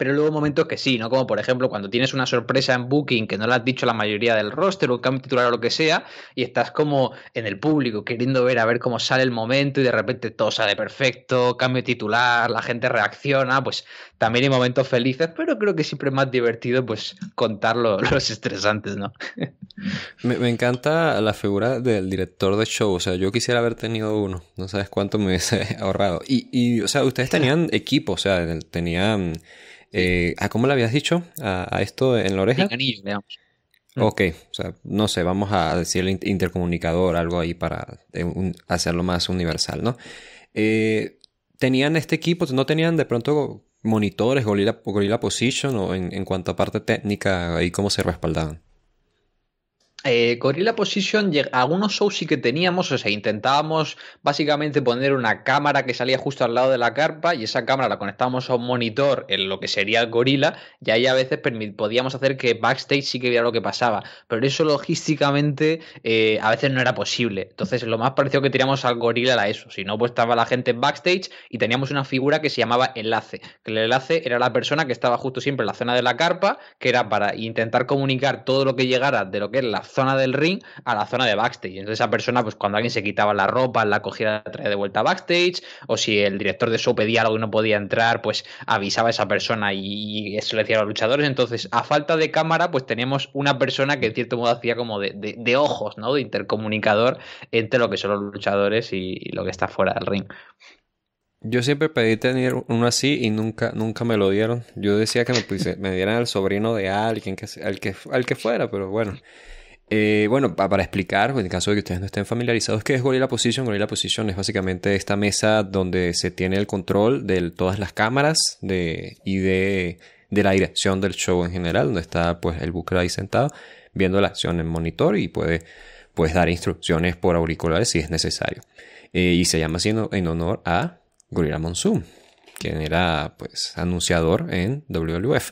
pero luego momentos que sí, ¿no? Como por ejemplo cuando tienes una sorpresa en Booking que no la has dicho la mayoría del roster o cambio titular o lo que sea, y estás como en el público queriendo ver a ver cómo sale el momento y de repente todo sale perfecto, cambio titular, la gente reacciona, pues también hay momentos felices, pero creo que siempre es más divertido pues contar los estresantes, ¿no? me, encanta la figura del director de show, o sea, yo quisiera haber tenido uno, no sabes cuánto me hubiese ahorrado. Y, y o sea, ustedes tenían equipo, o sea, tenían... Eh, ah, cómo le habías dicho? ¿A, esto en la oreja? Ah. Ok, o sea, no sé, vamos a decirle intercomunicador, algo ahí para eh, hacerlo más universal, ¿no? Eh, ¿Tenían este equipo, no tenían de pronto monitores, Gorilla, Position o en, en cuanto a parte técnica, ahí cómo se respaldaban? Eh, Gorilla Position, algunos shows sí que teníamos, o sea, intentábamos básicamente poner una cámara que salía justo al lado de la carpa y esa cámara la conectábamos a un monitor en lo que sería el Gorila y ahí a veces podíamos hacer que backstage sí que viera lo que pasaba, pero eso logísticamente eh, a veces no era posible. Entonces lo más parecido que teníamos al Gorila era eso, si no pues estaba la gente en backstage y teníamos una figura que se llamaba enlace, que el enlace era la persona que estaba justo siempre en la zona de la carpa, que era para intentar comunicar todo lo que llegara de lo que es la zona del ring a la zona de backstage. Entonces esa persona, pues cuando alguien se quitaba la ropa, la cogía la traía de vuelta backstage, o si el director de show pedía algo y no podía entrar, pues avisaba a esa persona y eso le decía a los luchadores. Entonces, a falta de cámara, pues teníamos una persona que en cierto modo hacía como de, de, ojos, ¿no? De intercomunicador entre lo que son los luchadores y, lo que está fuera del ring. Yo siempre pedí tener uno así y nunca, nunca me lo dieron. Yo decía que me, me dieran al sobrino de alguien, que, al, que, al que fuera, pero bueno. Eh, bueno, para explicar, en caso de que ustedes no estén familiarizados, ¿qué es Gorilla Position? Gorilla Position es básicamente esta mesa donde se tiene el control de todas las cámaras y de, la dirección del show en general, donde está pues, el buque ahí sentado viendo la acción en monitor y puede pues, dar instrucciones por auriculares si es necesario. Eh, y se llama así en, honor a Gorilla Monsoon, quien era pues, anunciador en WWF.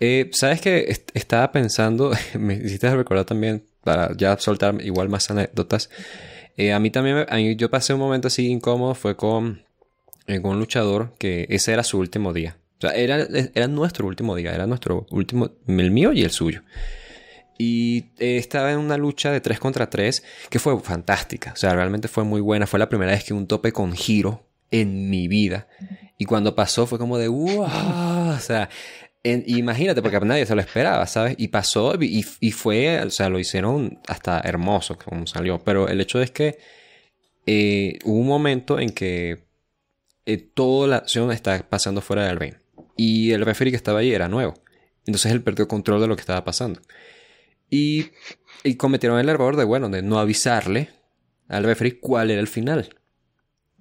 Eh, Sabes qué? estaba pensando, me hiciste recordar también, para ya soltar igual más anécdotas. Eh, a mí también, yo pasé un momento así incómodo, fue con, eh, con un luchador que ese era su último día. O sea, era, era nuestro último día, era nuestro último, el mío y el suyo. Y estaba en una lucha de 3 contra 3 que fue fantástica. O sea, realmente fue muy buena. Fue la primera vez que un tope con giro en mi vida. Y cuando pasó fue como de, ¡wow! O sea, imagínate, porque nadie se lo esperaba, ¿sabes? Y pasó y, fue, o sea, lo hicieron hasta hermoso como salió. Pero el hecho es que eh, hubo un momento en que eh, toda la acción está pasando fuera del ring. Y el referee que estaba ahí era nuevo. Entonces él perdió control de lo que estaba pasando. Y, y cometieron el error de, bueno, de no avisarle al referee cuál era el final.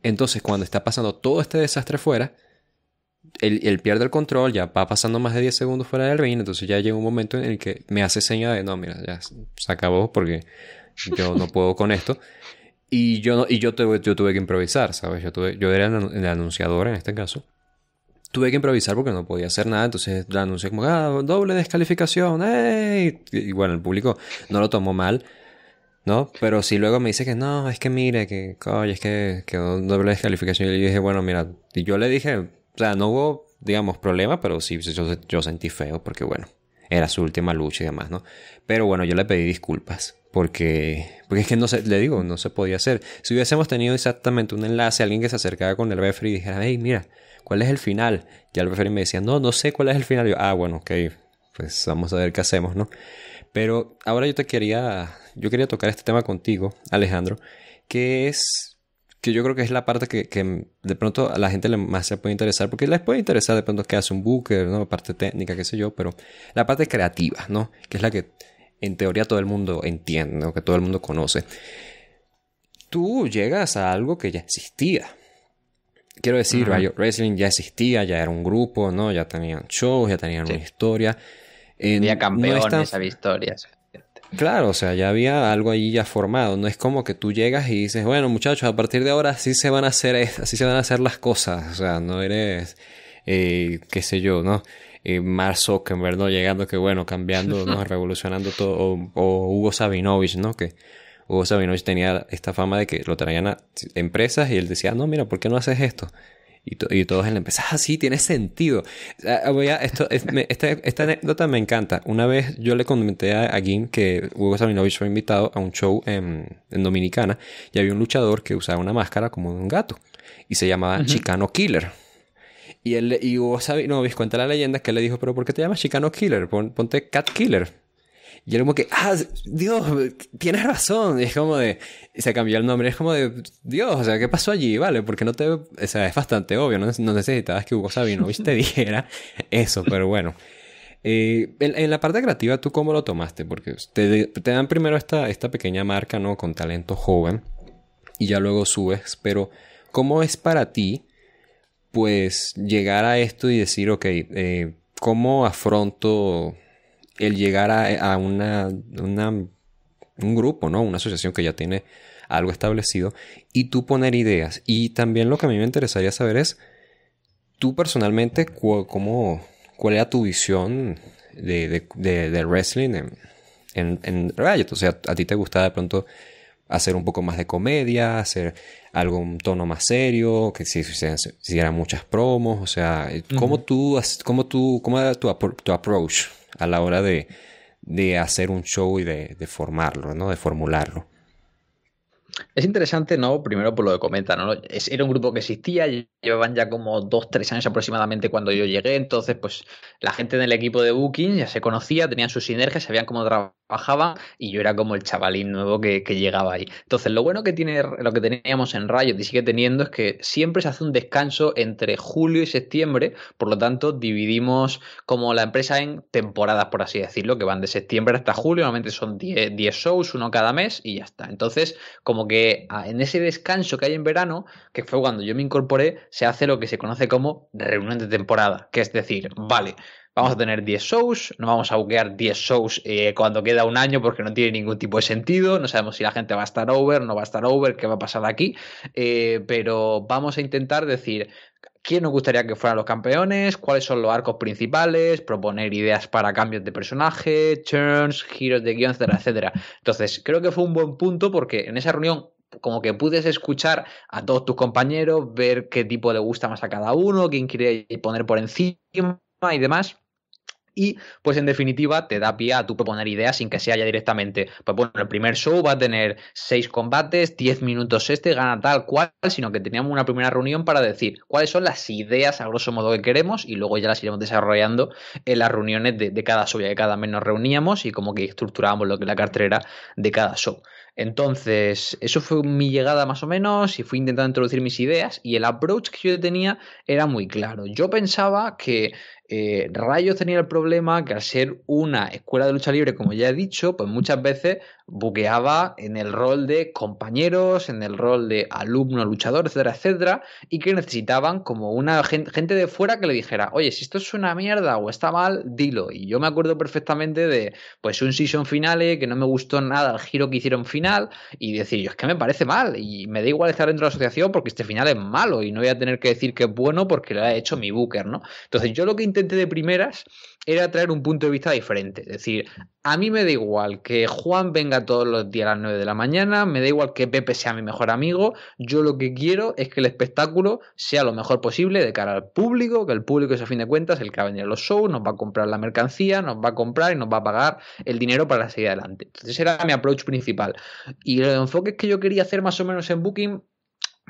Entonces, cuando está pasando todo este desastre fuera, él, pierde el control, ya va pasando más de 10 segundos fuera del ring, entonces ya llega un momento en el que me hace señal de, no, mira, ya se acabó porque yo no puedo con esto. Y yo, no, y yo, tuve, tuve que improvisar, ¿sabes? Yo, tuve, yo era el anunciador en este caso. Tuve que improvisar porque no podía hacer nada, entonces la anuncié como, ah, doble descalificación, ¡ey! Y, bueno, el público no lo tomó mal. ¿no? Pero si luego me dice que no, es que mire, que, coño, es que quedó doble descalificación. Y yo dije, bueno, mira, y yo le dije, sea, no hubo, digamos, problema, pero sí, yo, sentí feo porque, bueno, era su última lucha y demás, ¿no? Pero bueno, yo le pedí disculpas porque, porque es que no se, le digo, no se podía hacer. Si hubiésemos tenido exactamente un enlace, alguien que se acercaba con el referee y dijera, hey, mira, ¿cuál es el final? Y el referee me decía, no, no sé cuál es el final. yo, ah, bueno, ok, pues vamos a ver qué hacemos, ¿no? Pero ahora yo te quería, yo quería tocar este tema contigo, Alejandro, que es que yo creo que es la parte que, de pronto a la gente le más se puede interesar, porque les puede interesar de pronto qué hace un booker, ¿no? parte técnica, qué sé yo, pero la parte creativa, ¿no? Que es la que en teoría todo el mundo entiende, ¿no? que todo el mundo conoce. Tú llegas a algo que ya existía. Quiero decir, uh Wrestling ya existía, ya era un grupo, ¿no? Ya tenían shows, ya tenían una historia. Eh, Había campeones, había historias. Claro, o sea, ya había algo allí ya formado. No es como que tú llegas y dices, bueno, muchachos, a partir de ahora sí se van a hacer, así se van a hacer las cosas. O sea, no eres, eh, qué sé yo, ¿no? Marzo, que en ¿no? Llegando que, bueno, cambiando, ¿no? Revolucionando todo. O, o Hugo Sabinovich, ¿no? Que Hugo Sabinovich tenía esta fama de que lo traían a empresas y él decía, no, mira, ¿por qué no haces esto? Y, todos en la empresa, ah, tiene sentido. Ah, esta, anécdota me encanta. Una vez yo le comenté a, a que Hugo Sabinovich fue invitado a un show en, Dominicana y había un luchador que usaba una máscara como de un gato y se llamaba Chicano Killer. Y él y Hugo Sabinovich cuenta la leyenda que le dijo, pero ¿por qué te llamas Chicano Killer? ponte Cat Killer. Y era como que, ah, Dios, tienes razón. Y es como de, se cambió el nombre. Es como de, Dios, o sea, ¿qué pasó allí? Vale, porque no te, o sea, es bastante obvio. No, necesitabas que Hugo Sabinovich te dijera eso, pero bueno. Eh, en, la parte creativa, ¿tú cómo lo tomaste? Porque te, te, dan primero esta, esta pequeña marca, ¿no? Con talento joven y ya luego subes, pero ¿cómo es para ti, pues, llegar a esto y decir, ok, eh, ¿cómo afronto el llegar a, una, un grupo, ¿no? Una asociación que ya tiene algo establecido y tú poner ideas. Y también lo que a mí me interesaría saber es, tú personalmente, ¿cuál era tu visión de, wrestling en, en, O sea, ¿a ti te gustaba de pronto hacer un poco más de comedia, hacer algo tono más serio, que si si, muchas promos? O sea, ¿cómo tú, cómo tú, cómo era tu, tu approach? a la hora de, de hacer un show y de, de formarlo, ¿no? De formularlo. Es interesante, ¿no? Primero por lo que comenta, ¿no? era un grupo que existía, llevaban ya como dos, tres años aproximadamente cuando yo llegué, entonces pues la gente del equipo de Booking ya se conocía, tenían sus sinergias, sabían cómo trabajaba y yo era como el chavalín nuevo que, llegaba ahí. Entonces lo bueno que tiene, lo que teníamos en Riot y sigue teniendo es que siempre se hace un descanso entre julio y septiembre, por lo tanto dividimos como la empresa en temporadas, por así decirlo, que van de septiembre hasta julio, normalmente son 10 shows, uno cada mes y ya está. Entonces como que que en ese descanso que hay en verano, que fue cuando yo me incorporé, se hace lo que se conoce como reunión de temporada, que es decir, vale, vamos a tener 10 shows, no vamos a buquear 10 shows eh, cuando queda un año porque no tiene ningún tipo de sentido, no sabemos si la gente va a estar over, no va a estar over, qué va a pasar aquí, eh, pero vamos a intentar decir, quién nos gustaría que fueran los campeones, cuáles son los arcos principales, proponer ideas para cambios de personaje, turns, giros de guión, etcétera, etcétera. Entonces, creo que fue un buen punto porque en esa reunión como que pudes escuchar a todos tus compañeros, ver qué tipo le gusta más a cada uno, quién quiere poner por encima y demás y pues en definitiva te da pie a tu proponer ideas sin que se haya directamente, pues bueno, el primer show va a tener seis combates, diez minutos este, gana tal cual, sino que teníamos una primera reunión para decir cuáles son las ideas a grosso modo que queremos y luego ya las iremos desarrollando en las reuniones de, cada show, ya que cada mes nos reuníamos y como que estructurábamos lo que la cartera de cada show. Entonces, eso fue mi llegada más o menos y fui intentando introducir mis ideas y el approach que yo tenía era muy claro. Yo pensaba que Rayo eh, Rayo tenía el problema que al ser una escuela de lucha libre, como ya he dicho, pues muchas veces buqueaba en el rol de compañeros, en el rol de alumno, luchador, etcétera, etcétera, y que necesitaban como una gente, de fuera que le dijera, oye, si esto es una mierda o está mal, dilo. Y yo me acuerdo perfectamente de pues un season finale que no me gustó nada el giro que hicieron final y decir, yo es que me parece mal y me da igual estar dentro de la asociación porque este final es malo y no voy a tener que decir que es bueno porque lo ha hecho mi booker, ¿no? Entonces yo lo que intento de primeras era traer un punto de vista diferente. Es decir, a mí me da igual que Juan venga todos los días a las 9 de la mañana, me da igual que Pepe sea mi mejor amigo, yo lo que quiero es que el espectáculo sea lo mejor posible de cara al público, que el público es a fin de cuentas el que va a venir a los shows, nos va a comprar la mercancía, nos va a comprar y nos va a pagar el dinero para seguir adelante. Entonces era mi approach principal. Y los enfoques que yo quería hacer más o menos en Booking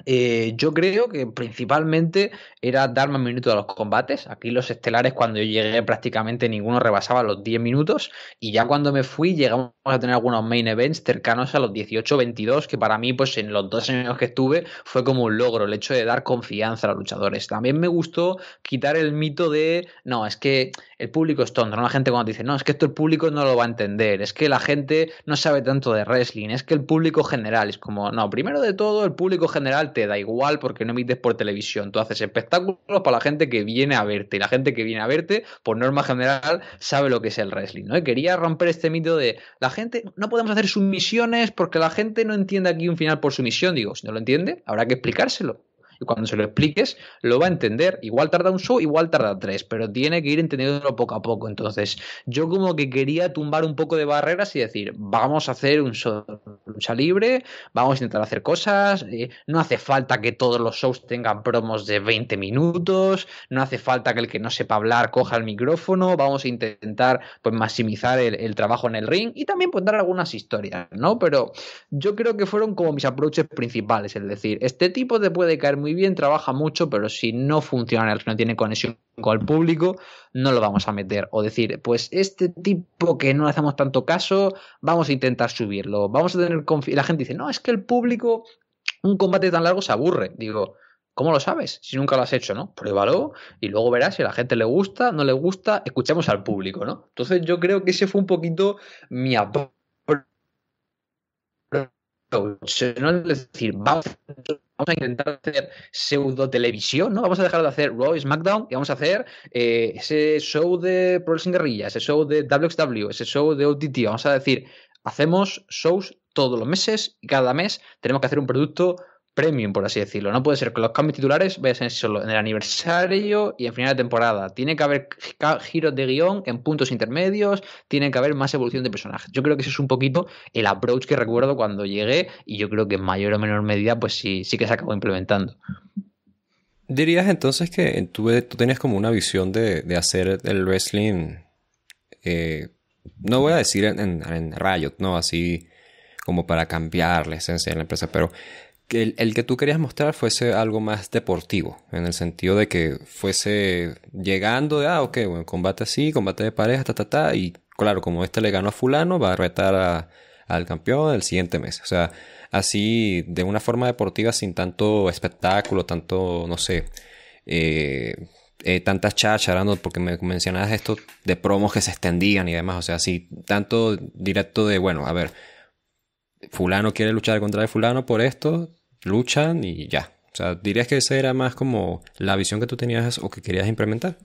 eh, yo creo que principalmente era dar más minutos a los combates. Aquí los estelares, cuando yo llegué, prácticamente ninguno rebasaba los 10 minutos. Y ya cuando me fui, llegamos a tener algunos main events cercanos a los 18-22, que para mí, pues en los dos años que estuve, fue como un logro el hecho de dar confianza a los luchadores. También me gustó quitar el mito de no, es que el público es tonto. La gente cuando dice, no, es que esto el público no lo va a entender, es que la gente no sabe tanto de wrestling, es que el público general es como, no, primero de todo, el público general te da igual porque no emites por televisión. Tú haces espectáculos para la gente que viene a verte. Y la gente que viene a verte, por norma general, sabe lo que es el wrestling. ¿no? quería romper este mito de la gente, no podemos hacer sumisiones porque la gente no entiende aquí un final por sumisión. Digo, si no lo entiende, habrá que explicárselo cuando se lo expliques lo va a entender. Igual tarda un show, igual tarda tres, pero tiene que ir entendiéndolo poco a poco. Entonces, yo como que quería tumbar un poco de barreras y decir, vamos a hacer un show lucha libre, vamos a intentar hacer cosas, eh, no hace falta que todos los shows tengan promos de 20 minutos, no hace falta que el que no sepa hablar coja el micrófono, vamos a intentar pues maximizar el, trabajo en el ring y también contar pues, dar algunas historias, ¿no? Pero yo creo que fueron como mis approaches principales, es decir, este tipo te puede caer muy bien, trabaja mucho, pero si no funciona, el que no tiene conexión con el público, no lo vamos a meter. O decir, pues este tipo que no le hacemos tanto caso, vamos a intentar subirlo. Vamos a tener confianza. La gente dice, no, es que el público, un combate tan largo se aburre. Digo, ¿Cómo lo sabes? Si nunca lo has hecho, ¿no? Pruébalo y luego verás si a la gente le gusta, no le gusta, escuchemos al público, ¿no? Entonces yo creo que ese fue un poquito mi apoyo No es decir, vamos a vamos a intentar hacer pseudo televisión, ¿no? Vamos a dejar de hacer Raw y SmackDown y vamos a hacer eh, ese show de Pro Wrestling Guerrilla, ese show de WXW, ese show de OTT. Vamos a decir, hacemos shows todos los meses y cada mes tenemos que hacer un producto premium, por así decirlo. No puede ser que los cambios titulares vayan a ser solo en el aniversario y en final de temporada. Tiene que haber giros de guión en puntos intermedios, tiene que haber más evolución de personajes. Yo creo que ese es un poquito el approach que recuerdo cuando llegué y yo creo que en mayor o menor medida pues sí, sí que se acabó implementando. Dirías entonces que tú, tú tenías como una visión de, hacer el wrestling, eh, no voy a decir en, en, no, así como para cambiar la esencia de la empresa, pero el, que tú querías mostrar fuese algo más deportivo, en el sentido de que fuese llegando de, ah, ok, bueno, combate así, combate de pareja, ta, ta, ta, y claro, como este le ganó a fulano, va a retar al campeón el siguiente mes. O sea, así de una forma deportiva sin tanto espectáculo, tanto, no sé, eh, eh, tantas porque me mencionabas esto de promos que se extendían y demás, o sea, así tanto directo de, bueno, a ver, fulano quiere luchar contra el fulano por esto, luchan y ya. O sea, dirías que esa era más como la visión que tú tenías o que querías implementar.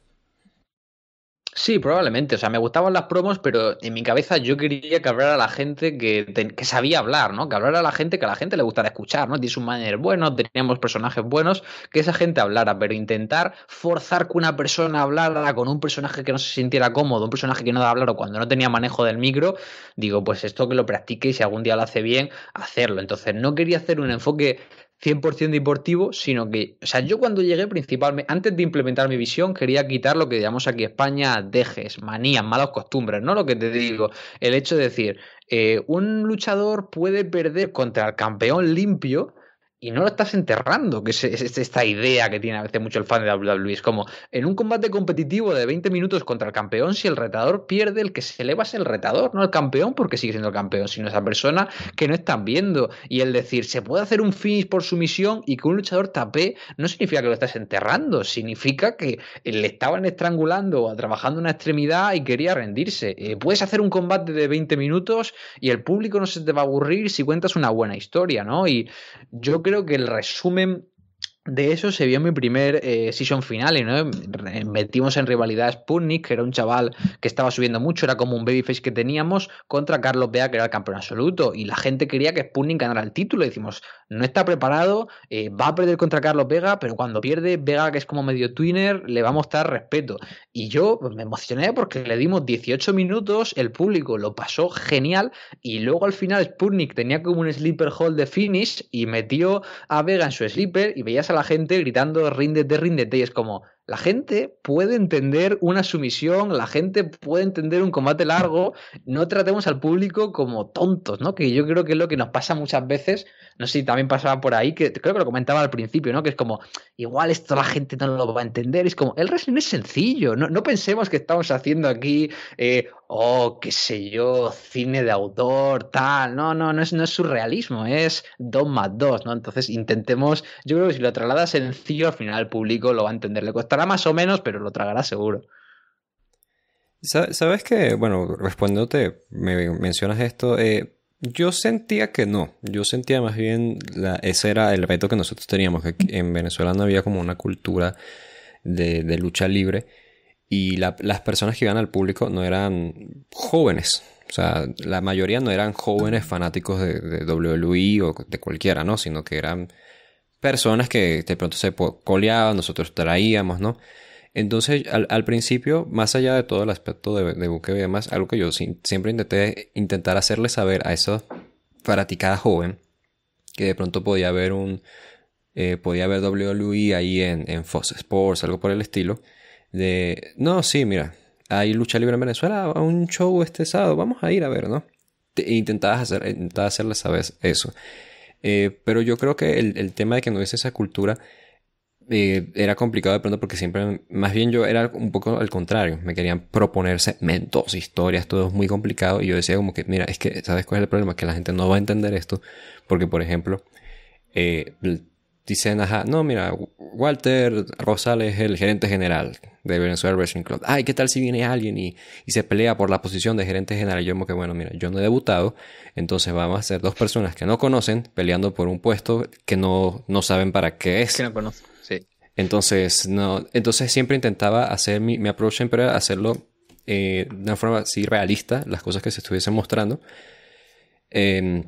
Sí, probablemente. O sea, me gustaban las promos, pero en mi cabeza yo quería que hablara la gente que, que sabía hablar, ¿no? Que hablara la gente que a la gente le gustara escuchar, ¿no? Tienes un manera bueno, teníamos personajes buenos, que esa gente hablara, pero intentar forzar que una persona hablara con un personaje que no se sintiera cómodo, un personaje que no daba hablar o cuando no tenía manejo del micro, digo, pues esto que lo practique y si algún día lo hace bien, hacerlo. Entonces, no quería hacer un enfoque 100% deportivo, sino que, o sea, yo cuando llegué principalmente, antes de implementar mi visión, quería quitar lo que llamamos aquí España, dejes, manías, malas costumbres, ¿no? Lo que te digo, el hecho de decir, eh, un luchador puede perder contra el campeón limpio, y no lo estás enterrando, que es, esta idea que tiene a veces mucho el fan de WWE. Es como, en un combate competitivo de 20 minutos contra el campeón, si el retador pierde, el que se eleva es el retador, no el campeón, porque sigue siendo el campeón, sino esa persona que no están viendo. Y el decir, se puede hacer un finish por sumisión y que un luchador tape, no significa que lo estás enterrando, significa que le estaban estrangulando o trabajando una extremidad y quería rendirse. Eh, puedes hacer un combate de 20 minutos y el público no se te va a aburrir si cuentas una buena historia, ¿no? Y yo creo que el resumen de eso se vio mi primer eh, season final, ¿no? Metimos en rivalidad a Sputnik, que era un chaval que estaba subiendo mucho, era como un babyface que teníamos, contra Carlos Vega, que era el campeón absoluto. Y la gente quería que Sputnik ganara el título. Y decimos, no está preparado, eh, va a perder contra Carlos Vega, pero cuando pierde Vega, que es como medio twinner, le va a mostrar respeto. Y yo pues, me emocioné porque le dimos 18 minutos, el público lo pasó genial. Y luego al final Sputnik tenía como un sleeper hall de finish y metió a Vega en su sleeper y veías a la gente gritando, ríndete, ríndete, y es como, la gente puede entender una sumisión, la gente puede entender un combate largo, no tratemos al público como tontos, ¿no? Que yo creo que es lo que nos pasa muchas veces, no sé si también pasaba por ahí, que creo que lo comentaba al principio, ¿no? Que es como, igual esto la gente no lo va a entender, es como, el wrestling es sencillo, no, pensemos que estamos haciendo aquí, eh, oh, qué sé yo, cine de autor, tal, no, no, no es, no es surrealismo, es dos más dos, ¿no? Entonces intentemos, yo creo que si lo trasladas sencillo, al final el público lo va a entender, le cuesta más o menos, pero lo tragará seguro. Sabes que, bueno, respondiéndote, me mencionas esto. Eh, yo sentía que no. Yo sentía más bien, la, ese era el reto que nosotros teníamos, que en Venezuela no había como una cultura de, lucha libre y las personas que iban al público no eran jóvenes. O sea, la mayoría no eran jóvenes fanáticos de, de e o de cualquiera, ¿no? Sino que eran personas que de pronto se coleaban, nosotros traíamos, ¿no? Entonces, al, principio, más allá de todo el aspecto de, de y demás, algo que yo siempre intenté intentar hacerle saber a esa fanaticada joven que de pronto podía haber un. Eh, podía haber WWE ahí en, en Fox Sports, algo por el estilo. De. No, sí, mira, hay lucha libre en Venezuela, un show este sábado, vamos a ir a ver, ¿no? Te, intentabas hacer, intentaba hacerle saber eso. Eh, pero yo creo que el, tema de que no hubiese esa cultura eh, era complicado de pronto porque siempre, más bien yo era un poco al contrario, me querían proponerse segmentos, historias, todo es muy complicado y yo decía como que, mira, es que, ¿sabes cuál es el problema? Que la gente no va a entender esto porque, por ejemplo, eh, dicen, ajá, no, mira, Walter Rosales es el gerente general de Venezuela Racing Club. Ay, ¿qué tal si viene alguien y, y se pelea por la posición de gerente general? yo como que, bueno, mira, yo no he debutado, entonces vamos a ser dos personas que no conocen peleando por un puesto que no, no saben para qué es. Que no conocen, sí. Entonces, no, entonces siempre intentaba hacer mi, mi approach, siempre hacerlo eh, de una forma así realista, las cosas que se estuviesen mostrando. Eh,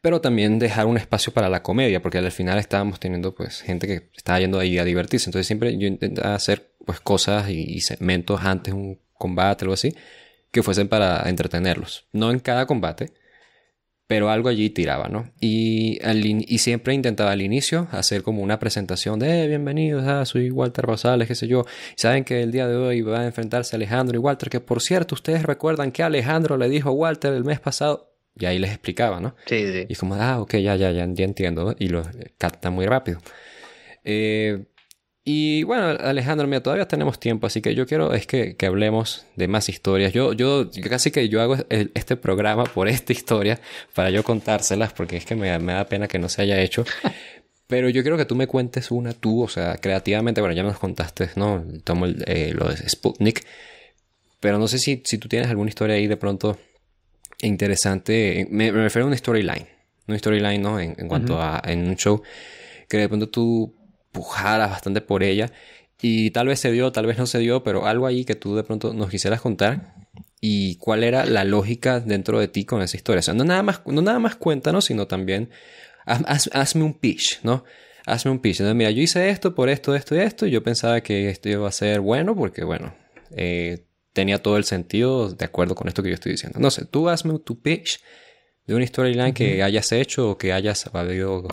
pero también dejar un espacio para la comedia, porque al final estábamos teniendo pues gente que estaba yendo ahí a divertirse. Entonces siempre yo intentaba hacer pues cosas y, segmentos antes un combate, o algo así, que fuesen para entretenerlos. No en cada combate, pero algo allí tiraba, ¿no? Y, y siempre intentaba al inicio hacer como una presentación de, eh, bienvenidos, a... soy Walter Rosales, qué sé yo. Saben que el día de hoy va a enfrentarse Alejandro y Walter, que por cierto, ustedes recuerdan que Alejandro le dijo a Walter el mes pasado, y ahí les explicaba, ¿no? Sí, sí. Y es como, ah, ok, ya, ya, ya, ya entiendo. Y lo capta muy rápido. Eh, y bueno, Alejandro, mira, todavía tenemos tiempo, así que yo quiero es que, hablemos de más historias. Yo, yo, casi que yo hago este programa por esta historia, para yo contárselas, porque es que me, da pena que no se haya hecho. Pero yo quiero que tú me cuentes una tú, o sea, creativamente, bueno, ya nos contaste, ¿no? Tomo el, eh, lo de Sputnik, pero no sé si, si tú tienes alguna historia ahí de pronto interesante. Me, refiero a una storyline. Una storyline, ¿no? En, cuanto a en un show que de pronto tú pujaras bastante por ella. Y tal vez se dio, tal vez no se dio, pero algo ahí que tú de pronto nos quisieras contar. Y cuál era la lógica dentro de ti con esa historia. O no nada más, no nada más cuéntanos, sino también hazme un pitch, ¿no? Hazme un pitch. Entonces, mira, yo hice esto por esto, esto y esto. yo pensaba que esto iba a ser bueno porque, bueno, eh, tenía todo el sentido de acuerdo con esto que yo estoy diciendo. No sé, tú hazme tu pitch de una storyline que hayas hecho o que hayas sabido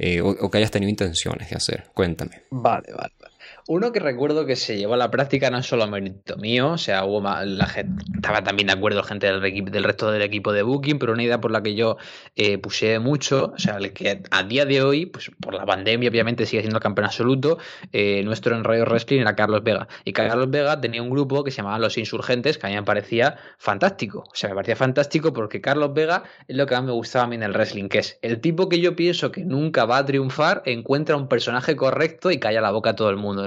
eh, o, que hayas tenido intenciones de hacer. Cuéntame. Vale, vale. Uno que recuerdo que se llevó a la práctica no solo mérito mío, o sea, hubo la gente, estaba también de acuerdo gente del, resto del equipo de Booking, pero una idea por la que yo eh, puse mucho, o sea, que a día de hoy, pues por la pandemia obviamente sigue siendo campeón absoluto, eh, nuestro en Wrestling era Carlos Vega. Y Carlos Vega tenía un grupo que se llamaba Los Insurgentes, que a mí me parecía fantástico. O sea, me parecía fantástico porque Carlos Vega es lo que más me gustaba a mí en el wrestling, que es el tipo que yo pienso que nunca va a triunfar, encuentra un personaje correcto y calla la boca a todo el mundo.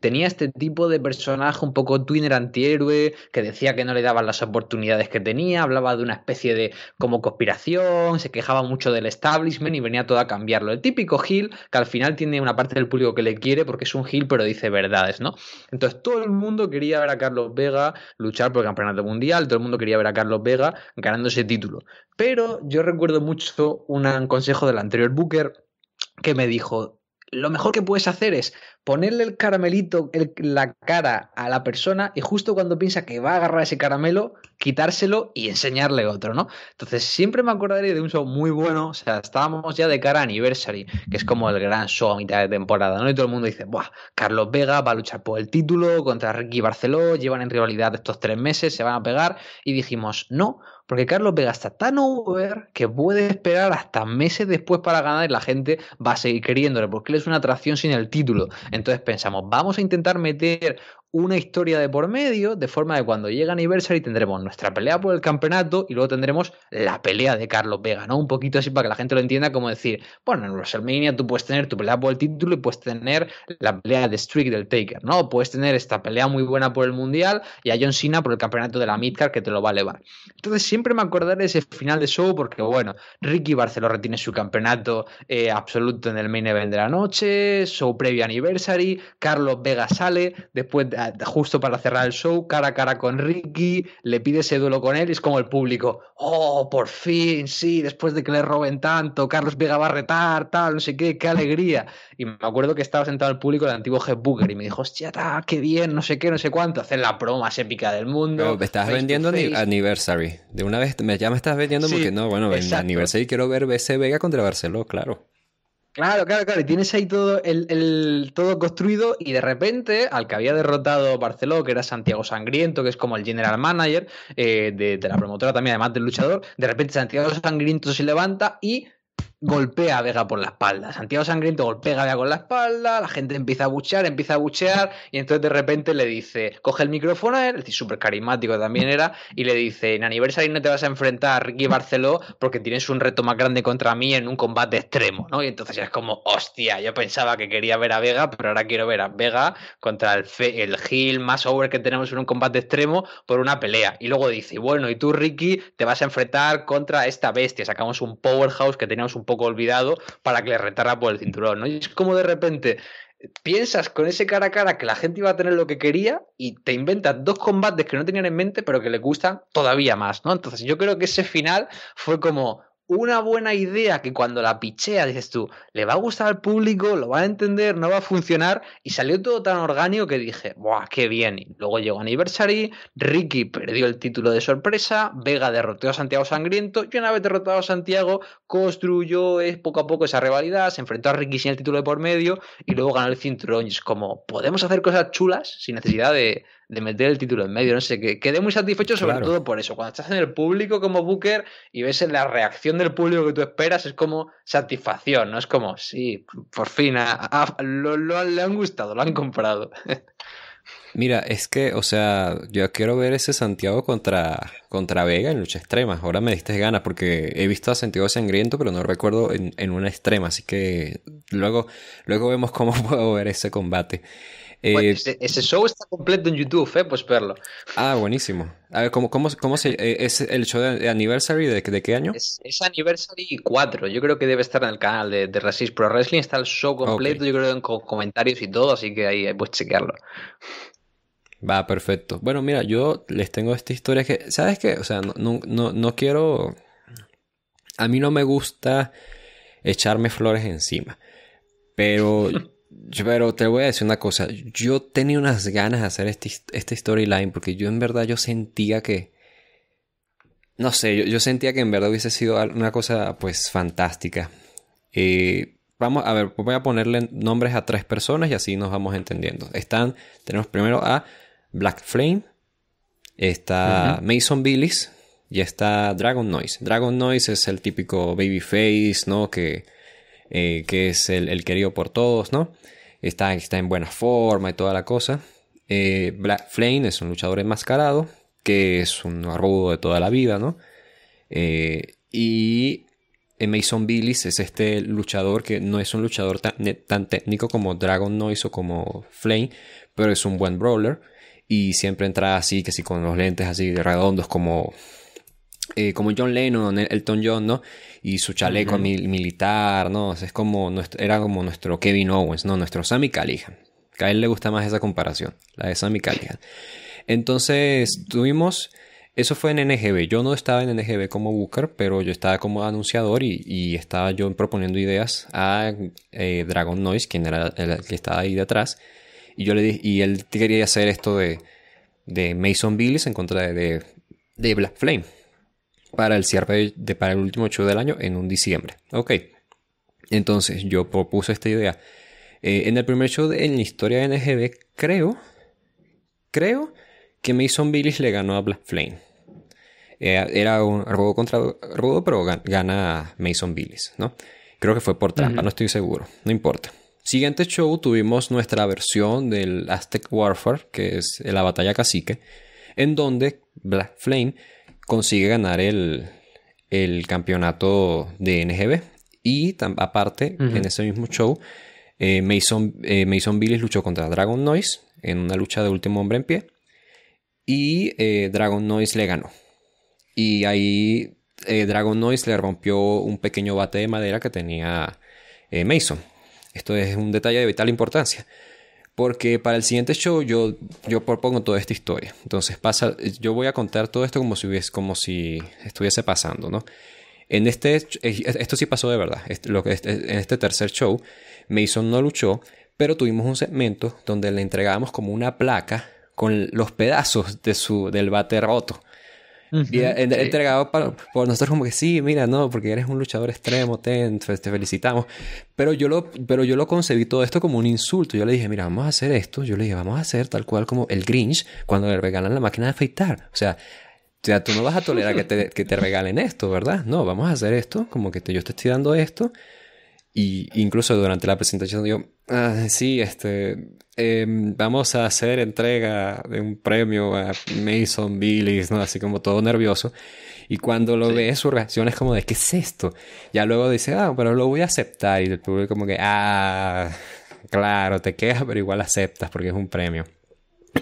Tenía este tipo de personaje un poco twinner antihéroe, que decía que no le daban las oportunidades que tenía, hablaba de una especie de como conspiración, se quejaba mucho del establishment y venía todo a cambiarlo. El típico Gil, que al final tiene una parte del público que le quiere porque es un Gil, pero dice verdades, ¿no? Entonces todo el mundo quería ver a Carlos Vega luchar por el campeonato mundial, todo el mundo quería ver a Carlos Vega ganando ese título. Pero yo recuerdo mucho un consejo del anterior Booker que me dijo, lo mejor que puedes hacer es ponerle el caramelito, la cara a la persona y justo cuando piensa que va a agarrar ese caramelo, quitárselo y enseñarle otro, ¿no? Entonces siempre me acordaré de un show muy bueno, o sea, estábamos ya de cara a Anniversary, que es como el gran show a mitad de temporada, ¿no? Y todo el mundo dice, ¡buah! Carlos Vega va a luchar por el título contra Ricky Barceló, llevan en rivalidad estos tres meses, se van a pegar y dijimos, no, porque Carlos Vega está tan over que puede esperar hasta meses después para ganar y la gente va a seguir queriéndole, porque él es una atracción sin el título. Entonces pensamos, vamos a intentar meter una historia de por medio, de forma de cuando llegue Anniversary tendremos nuestra pelea por el campeonato y luego tendremos la pelea de Carlos Vega, ¿no? Un poquito así para que la gente lo entienda, como decir, bueno, en WrestleMania tú puedes tener tu pelea por el título y puedes tener la pelea de Streak del Taker, ¿no? Puedes tener esta pelea muy buena por el Mundial y a John Cena por el campeonato de la Midcard que te lo va a elevar. Entonces siempre me acordaré de ese final de show porque, bueno, Ricky Barceló retiene su campeonato eh, absoluto en el main event de la noche, show previo Anniversary, Carlos Vega sale, después de justo para cerrar el show, cara a cara con Ricky, le pide ese duelo con él y es como el público, oh, por fin, sí, después de que le roben tanto, Carlos Vega va a retar, tal, no sé qué, qué alegría. Y me acuerdo que estaba sentado el público del antiguo Jeff y me dijo, hostia, qué bien, no sé qué, no sé cuánto, hacen la promo más épica del mundo. Pero me estás vendiendo anniversary. De una vez ya me estás vendiendo porque no, bueno, en anniversary quiero ver BC Vega contra Barcelona claro. Claro, claro, claro. Y tienes ahí todo, el, todo construido y de repente al que había derrotado Barceló, que era Santiago Sangriento, que es como el general manager eh, de, de, la promotora también, además del luchador, de repente Santiago Sangriento se levanta y golpea a Vega por la espalda. Santiago Sangriento golpea a Vega con la espalda, la gente empieza a buchear, empieza a buchear, y entonces de repente le dice, coge el micrófono él, eh, es súper carismático también era, y le dice, en Aniversario no te vas a enfrentar a Ricky Barceló porque tienes un reto más grande contra mí en un combate extremo, ¿no? Y entonces es como, hostia, yo pensaba que quería ver a Vega, pero ahora quiero ver a Vega contra el, Gil el más over que tenemos en un combate extremo por una pelea. Y luego dice, bueno, y tú, Ricky, te vas a enfrentar contra esta bestia. Sacamos un powerhouse que teníamos un poco olvidado para que le retara por el cinturón, ¿no? Y es como de repente piensas con ese cara a cara que la gente iba a tener lo que quería y te inventas dos combates que no tenían en mente pero que le gustan todavía más, ¿no? Entonces yo creo que ese final fue como, una buena idea que cuando la pichea dices tú, le va a gustar al público, lo va a entender, no va a funcionar, y salió todo tan orgánico que dije, ¡buah, qué bien! Y luego llegó Anniversary, Ricky perdió el título de sorpresa, Vega derrotó a Santiago Sangriento, y una vez derrotado a Santiago, construyó poco a poco esa rivalidad, se enfrentó a Ricky sin el título de por medio, y luego ganó el cinturón. es como, podemos hacer cosas chulas sin necesidad de, de meter el título en medio, no sé, que quedé muy satisfecho sobre todo por eso. Cuando estás en el público como Booker y ves la reacción del público que tú esperas, es como satisfacción, ¿no? Es como, sí, por fin, lo, le han gustado, lo han comprado. Mira, es que, o sea, yo quiero ver ese Santiago contra, contra Vega en lucha extrema. Ahora me diste ganas porque he visto a Santiago sangriento, pero no recuerdo en, en una extrema. Así que luego, luego vemos cómo puedo ver ese combate. Eh, ese, show está completo en YouTube, eh, pues verlo. Ah, buenísimo. A ver, ¿cómo, se, eh, es el show de Anniversary? ¿De, qué año? Es, Anniversary 4. Yo creo que debe estar en el canal de, de Resist Pro Wrestling. Está el show completo, yo creo, con comentarios y todo, así que ahí puedes chequearlo. Va, perfecto. Bueno, mira, yo les tengo esta historia que, ¿sabes qué? O sea, no quiero... A mí no me gusta echarme flores encima, pero Pero te voy a decir una cosa, yo tenía unas ganas de hacer este, este storyline porque yo en verdad yo sentía que... No sé, yo, sentía que en verdad hubiese sido una cosa pues fantástica. Eh, vamos a ver, voy a ponerle nombres a tres personas y así nos vamos entendiendo. Están, tenemos primero a Black Flame, está Mason Billis y está Dragon Noise. Dragon Noise es el típico babyface, ¿no? Que eh, que es el, querido por todos, ¿no? Está, está, en buena forma y toda la cosa. Eh, Black Flame es un luchador enmascarado, que es un arrudo de toda la vida, ¿no? Eh, y Mason Billis es este luchador que no es un luchador tan, tan técnico como Dragon Noise o como Flame, pero es un buen brawler. Y siempre entra así, que sí, con los lentes así redondos como eh, como John Lennon, Elton John, ¿no? Y su chaleco militar, ¿no? es como era como nuestro Kevin Owens, ¿no? Nuestro Sammy Callihan. a él le gusta más esa comparación, la de Sammy Callihan. Entonces, tuvimos... Eso fue en NGB. Yo no estaba en NGB como Booker, pero yo estaba como anunciador y, estaba yo proponiendo ideas a eh, Dragon Noise, quien era el que estaba ahí detrás. Y yo le dije, y él quería hacer esto de, Mason Billis en contra de, de Black Flame para el cierre de, para el último show del año en un diciembre. Ok, entonces yo propuse esta idea. Eh, en el primer show en la historia de NGB, creo, creo que Mason Billis le ganó a Black Flame. Eh, era un robo contra robo, pero gana Mason Billis, ¿no? Creo que fue por trampa, no estoy seguro, no importa. Siguiente show tuvimos nuestra versión del Aztec Warfare, que es la batalla cacique, en donde Black Flame consigue ganar el, el campeonato de NGB. Y aparte, en ese mismo show, eh, Mason, eh, Mason Billis luchó contra Dragon Noise en una lucha de último hombre en pie. Y eh, Dragon Noise le ganó. Y ahí Dragon Noise le rompió un pequeño bate de madera que tenía Mason. Esto es un detalle de vital importancia. Porque para el siguiente show yo, yo propongo toda esta historia. Entonces pasa, yo voy a contar todo esto como si, como si estuviese pasando, ¿no? En este, eh, esto sí pasó de verdad. Este, en este tercer show, Mason no luchó, pero tuvimos un segmento donde le entregábamos como una placa con los pedazos de su, del bate roto y entregado por nosotros como que sí, mira, no, porque eres un luchador extremo, te, felicitamos. Pero yo, lo, pero yo lo concebí todo esto como un insulto. Yo le dije, mira, vamos a hacer esto. Yo le dije, vamos a hacer tal cual como el Grinch cuando le regalan la máquina de afeitar. O sea, o sea tú no vas a tolerar que te, que te regalen esto, ¿verdad? No, vamos a hacer esto, como que yo te estoy dando esto y incluso durante la presentación digo, ah, sí, este, em, vamos a hacer entrega de un premio a Mason Billy ¿no? Así como todo nervioso. Y cuando lo ve, su reacción es como de, ¿qué es esto? Ya luego dice, ah, pero lo voy a aceptar. Y el público como que, ah, claro, te quejas, pero igual aceptas porque es un premio.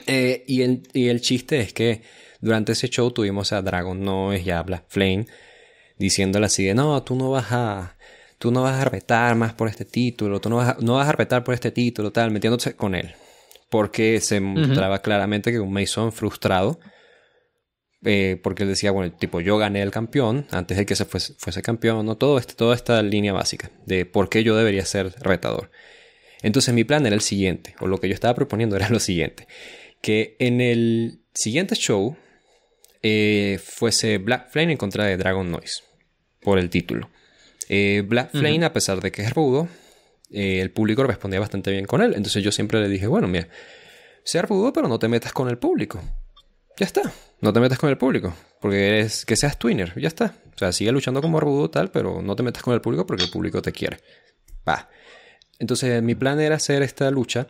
Eh, y, el, y el chiste es que durante ese show tuvimos a Dragon Noise y a Black Flame diciéndole así de, no, tú no vas a tú no vas a retar más por este título, tú no vas a, no vas a por este título, tal, metiéndose con él. Porque se mostraba claramente que un Mason frustrado, eh, porque él decía, bueno, tipo, yo gané el campeón antes de que se fuese, campeón, ¿no? Todo este, toda esta línea básica de por qué yo debería ser retador. Entonces mi plan era el siguiente, o lo que yo estaba proponiendo era lo siguiente, que en el siguiente show eh, fuese Black Flame en contra de Dragon Noise por el título. Eh, Black Flame, a pesar de que es rudo, eh, el público respondía bastante bien con él. Entonces yo siempre le dije, bueno, mira, sea rudo, pero no te metas con el público. Ya está, no te metas con el público, porque eres que seas twinner, ya está. O sea, sigue luchando como rudo tal, pero no te metas con el público porque el público te quiere. Va. Entonces mi plan era hacer esta lucha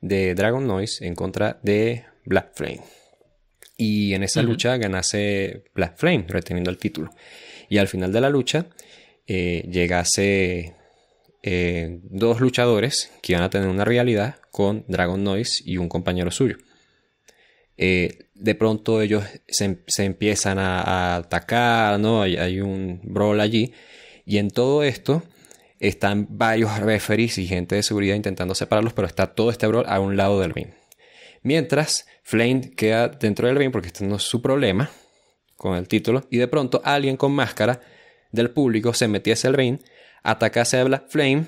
de Dragon Noise en contra de Black Flame. Y en esa lucha ganase Black Flame, reteniendo el título. Y al final de la lucha, eh, llegase eh, dos luchadores que iban a tener una realidad con Dragon Noise y un compañero suyo. Eh, de pronto ellos se, empiezan a, atacar, ¿no? Hay, un brawl allí. Y en todo esto están varios referees y gente de seguridad intentando separarlos, pero está todo este brawl a un lado del ring. Mientras, Flame queda dentro del ring porque este no es su problema con el título. Y de pronto alguien con máscara del público se metiese el ring, atacase a Black Flame,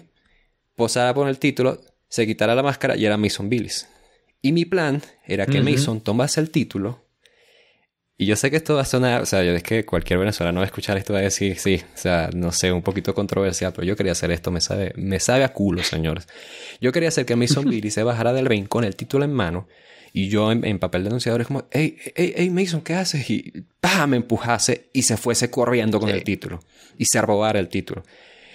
posara por el título, se quitara la máscara y era Mason Billis. Y mi plan era que Mason tomase el título. Y yo sé que esto va a sonar, o sea, yo es que cualquier venezolano va a escuchar esto va a decir, sí, o sea, no sé, un poquito controversial, pero yo quería hacer esto, me sabe, me sabe a culo, señores. Yo quería hacer que Mason Billy se bajara del ring con el título en mano, y yo en, papel de es como, hey, hey, hey, Mason, ¿qué haces? Y ¡pam! me empujase y se fuese corriendo con el título. Y se robara el título.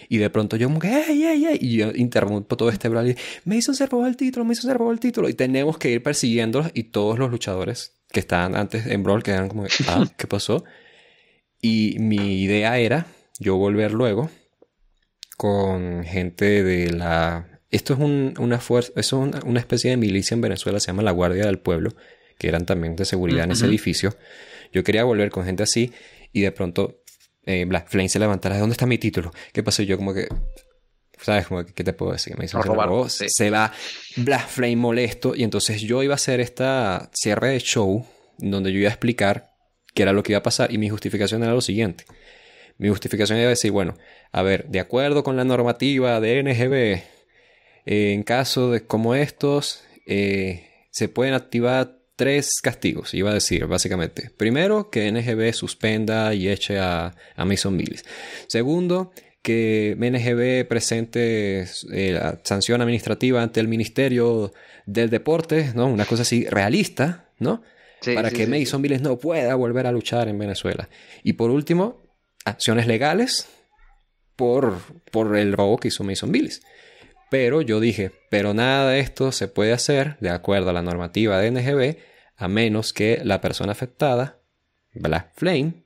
Y de pronto yo como que, hey hey Y yo interrumpo todo este brawl y Mason se robó el título, Mason se robó el título. Y tenemos que ir persiguiéndolos y todos los luchadores que estaban antes en brawl eran como, ah, ¿qué pasó? Y mi idea era yo volver luego con gente de la esto es una fuerza, es una especie de milicia en Venezuela, se llama la Guardia del Pueblo, que eran también de seguridad en ese edificio. Yo quería volver con gente así y de pronto eh, Black Flame se levantara. ¿Dónde está mi título? ¿Qué pasó? yo como que... ¿Sabes? que, ¿Qué te puedo decir? Me dicen Se va Black Flame molesto. Y entonces yo iba a hacer esta cierre de show donde yo iba a explicar qué era lo que iba a pasar. Y mi justificación era lo siguiente. Mi justificación era decir, bueno, a ver, de acuerdo con la normativa de NGB, eh, en caso de como estos, eh, se pueden activar tres castigos, iba a decir, básicamente. Primero, que NGB suspenda y eche a, a Mason Billis. Segundo, que NGB presente eh, sanción administrativa ante el Ministerio del Deporte, ¿no? Una cosa así realista, ¿no? Para que Mason no pueda volver a luchar en Venezuela. Y por último, acciones legales por, por el robo que hizo Mason Billis. Pero yo dije, pero nada de esto se puede hacer, de acuerdo a la normativa de NGB, a menos que la persona afectada, Black Flame,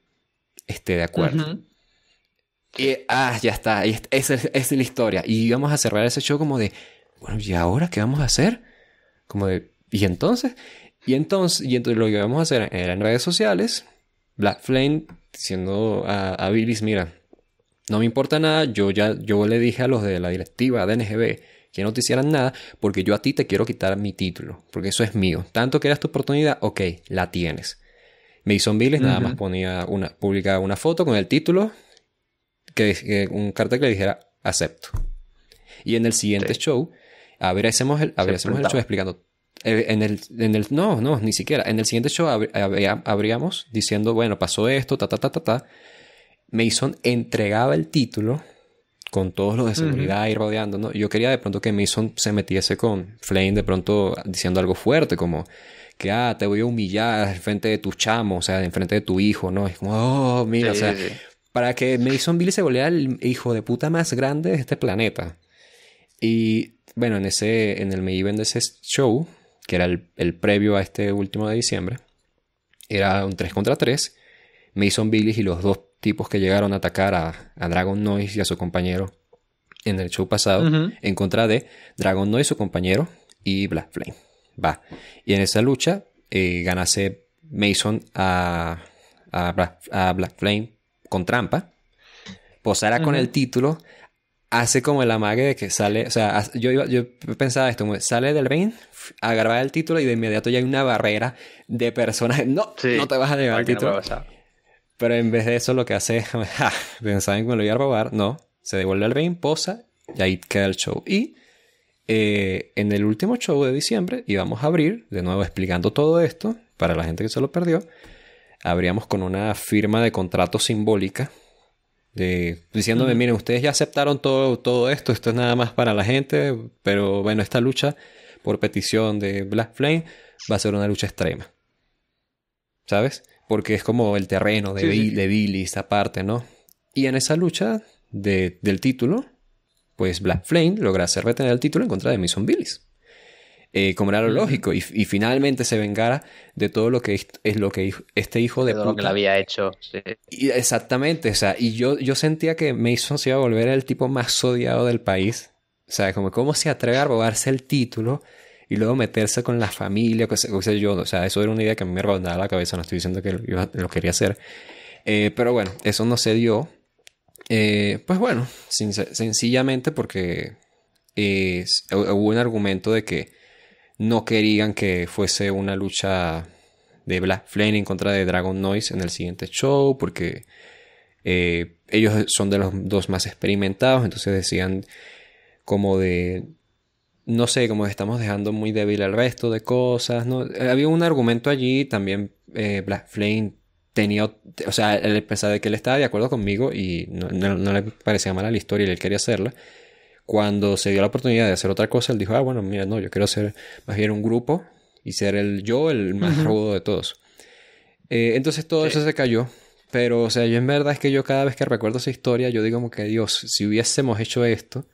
esté de acuerdo. Y, ah, ya está, esa, es la historia. Y íbamos a cerrar ese show como de, bueno, ¿y ahora qué vamos a hacer? Como de, ¿y entonces? Y entonces, y entonces lo que íbamos a hacer era en redes sociales, Black Flame diciendo ah, a, a Billis, mira, no me importa nada, yo ya yo le dije a los de la directiva de NGB que no te hicieran nada porque yo a ti te quiero quitar mi título, porque eso es mío. Tanto que eras tu oportunidad, ok, la tienes. Mason hizo nada más ponía una, publicaba una foto con el título, que, un cartel que le dijera acepto. Y en el siguiente show, a el, show explicando. Eh, en el, en el, no, no, ni siquiera. En el siguiente show abríamos diciendo, bueno, pasó esto, ta, ta, ta, ta, ta. Mason entregaba el título con todos los de seguridad y rodeando, ¿no? Yo quería de pronto que Mason se metiese con Flame de pronto diciendo algo fuerte, como que, ah, te voy a humillar en frente de tu chamo, o sea, en frente de tu hijo, ¿no? Es como, oh, mira, o sea, para que Mason Billy se volviera el hijo de puta más grande de este planeta. Y, bueno, en ese, en el main event ese show, que era el, previo a este último de diciembre, era un 3 contra 3, Mason Billy y los dos tipos que llegaron a atacar a, Dragon Noise y a su compañero en el show pasado, en contra de Dragon Noise, su compañero, y Black Flame. Va. Y en esa lucha eh, ganase Mason a, Black, Flame con trampa, posara con el título, hace como el amague de que sale, o sea, yo, yo pensaba esto, sale del ring, agarra el título y de inmediato ya hay una barrera de personas, no, no te vas a llevar el título. Pero en vez de eso lo que hace es, pensar pensaban que me lo iba a robar, no, se devuelve al Bane, posa y ahí queda el show. Y eh, en el último show de diciembre íbamos a abrir, de nuevo explicando todo esto, para la gente que se lo perdió, abríamos con una firma de contrato simbólica de, diciéndome, mm. miren, ustedes ya aceptaron todo, todo esto, esto es nada más para la gente, pero bueno, esta lucha por petición de Black Flame va a ser una lucha extrema. ¿Sabes? porque es como el terreno de, Billy, esta parte, ¿no? Y en esa lucha del título, pues Black Flame logra hacer retener el título en contra de Mason Billis. Eh, como era lo lógico, y, finalmente se vengara de todo lo que es lo que este hijo de, lo que le había hecho. exactamente, o y yo, yo sentía que Mason se iba a volver el tipo más odiado del país. O sea, como cómo se atreve a robarse el título y luego meterse con la familia, yo. O sea, eso era una idea que a mí me rondaba la cabeza, no estoy diciendo que lo, lo quería hacer. Eh, pero bueno, eso no se dio. Eh, pues bueno, sencillamente porque hubo un argumento de que no querían que fuese una lucha de Black Flame en contra de Dragon Noise en el siguiente show, porque eh, ellos son de los dos más experimentados, entonces decían como de no sé, cómo estamos dejando muy débil al resto de cosas. ¿no? Eh, había un argumento allí, también eh, Black Flame tenía, o sea, él pensaba que él estaba de acuerdo conmigo y no, le parecía mala la historia y él quería hacerla. Cuando se dio la oportunidad de hacer otra cosa, él dijo, ah, bueno, mira, no, yo quiero ser más bien un grupo y ser el yo, el más rudo de todos. Eh, entonces todo eso se cayó. Pero, o sea, yo en verdad es que yo cada vez que recuerdo esa historia, yo digo como que, Dios, si hubiésemos hecho esto,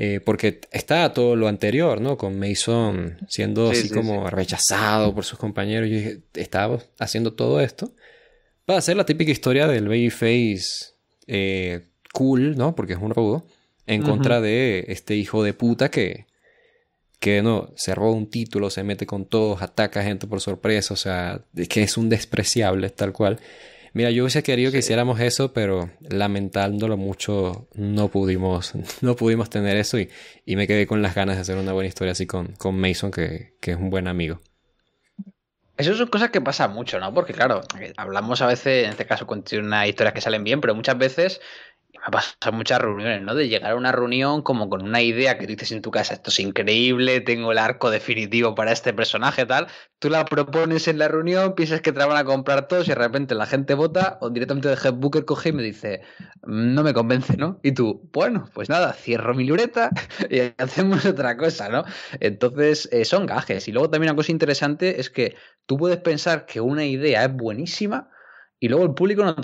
eh, porque está todo lo anterior, ¿no? Con Mason siendo así como rechazado por sus compañeros. Yo estaba haciendo todo esto. Va a ser la típica historia del Babyface eh, cool, ¿no? Porque es un robo En contra de este hijo de puta que, que no, se roba un título, se mete con todos, ataca a gente por sorpresa. O sea, que es un despreciable, tal cual. Mira, yo hubiese querido que hiciéramos eso, pero lamentándolo mucho, no pudimos, no pudimos tener eso y, me quedé con las ganas de hacer una buena historia así con, con Mason, que, es un buen amigo. Eso son cosas que pasa mucho, ¿no? Porque claro, hablamos a veces, en este caso, con unas historias que salen bien, pero muchas veces me pasado muchas reuniones, ¿no? De llegar a una reunión como con una idea que dices en tu casa, esto es increíble, tengo el arco definitivo para este personaje, tal. Tú la propones en la reunión, piensas que te la van a comprar todos y de repente la gente vota o directamente el Booker coge y me dice, no me convence, ¿no? Y tú, bueno, pues nada, cierro mi libreta y hacemos otra cosa, ¿no? Entonces, eh, son gajes. Y luego también una cosa interesante es que tú puedes pensar que una idea es buenísima y luego el público no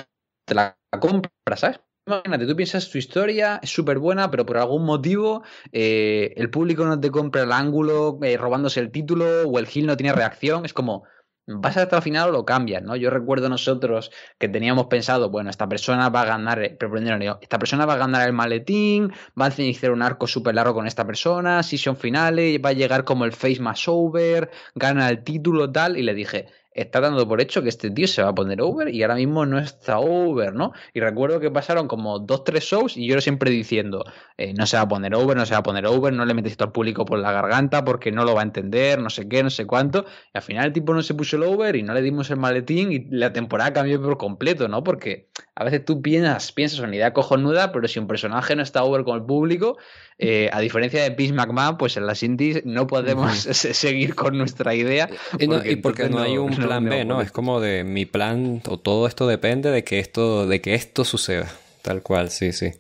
te la compra, ¿sabes? Imagínate, tú piensas tu historia es súper buena, pero por algún motivo eh, el público no te compra el ángulo eh, robándose el título o el Gil no tiene reacción. Es como, vas hasta el final o lo cambias, ¿no? Yo recuerdo nosotros que teníamos pensado, bueno, esta persona va a ganar, eh, pero esta persona va a ganar el maletín, va a iniciar un arco súper largo con esta persona, sesión finales, va a llegar como el face más over, gana el título, tal, y le dije, está dando por hecho que este tío se va a poner over y ahora mismo no está over, ¿no? Y recuerdo que pasaron como dos, tres shows y yo siempre diciendo, eh, no se va a poner over, no se va a poner over, no le metes esto al público por la garganta porque no lo va a entender, no sé qué, no sé cuánto. Y al final el tipo no se puso el over y no le dimos el maletín y la temporada cambió por completo, ¿no? Porque a veces tú piensas, piensas una idea cojonuda, pero si un personaje no está over con el público, eh, a diferencia de Peach McMahon, pues en las indies no podemos seguir con nuestra idea. y porque no hay un plan B, ¿no? Es como de mi plan o todo esto depende de que esto, de que esto suceda. Tal cual, sí, sí.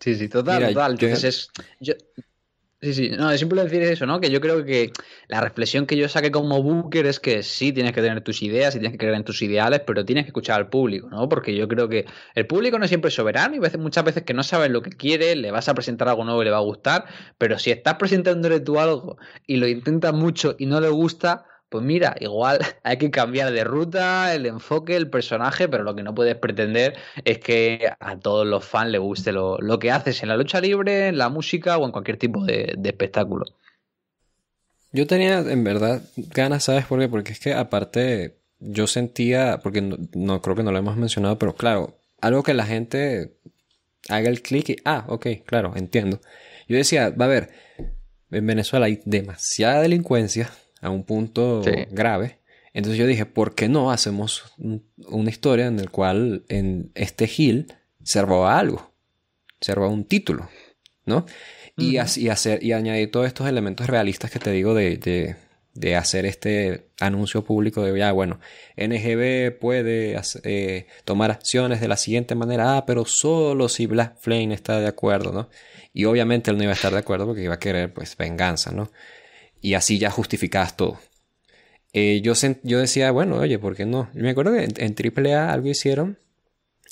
Sí, sí, total, total. Entonces es. Sí, sí, no, es simple decir eso, ¿no? Que yo creo que la reflexión que yo saqué como Booker es que sí, tienes que tener tus ideas y tienes que creer en tus ideales, pero tienes que escuchar al público, ¿no? Porque yo creo que el público no es siempre soberano y muchas veces que no sabes lo que quiere, le vas a presentar algo nuevo y le va a gustar, pero si estás presentándole tú algo y lo intentas mucho y no le gusta, pues mira, igual hay que cambiar de ruta, el enfoque, el personaje, pero lo que no puedes pretender es que a todos los fans les guste lo, que haces en la lucha libre, en la música o en cualquier tipo de, espectáculo. Yo tenía en verdad ganas, ¿sabes por qué? Porque es que aparte yo sentía, porque no, creo que no lo hemos mencionado, pero claro, algo que la gente haga el clic y, ah, ok, claro, entiendo. Yo decía, va a ver, en Venezuela hay demasiada delincuencia, a un punto grave. Entonces yo dije, ¿por qué no hacemos una historia en la cual en este Gil se algo? Se un título, ¿no? Y, hacer, y añadir todos estos elementos realistas que te digo de, de, hacer este anuncio público de, ya, bueno, NGB puede eh, tomar acciones de la siguiente manera, ah, pero solo si Black Flame está de acuerdo, ¿no? Y obviamente él no iba a estar de acuerdo porque iba a querer, pues, venganza, ¿no? y así ya justificabas todo. Eh, yo, yo decía, bueno, oye, ¿por qué no? me acuerdo que en, AAA algo hicieron,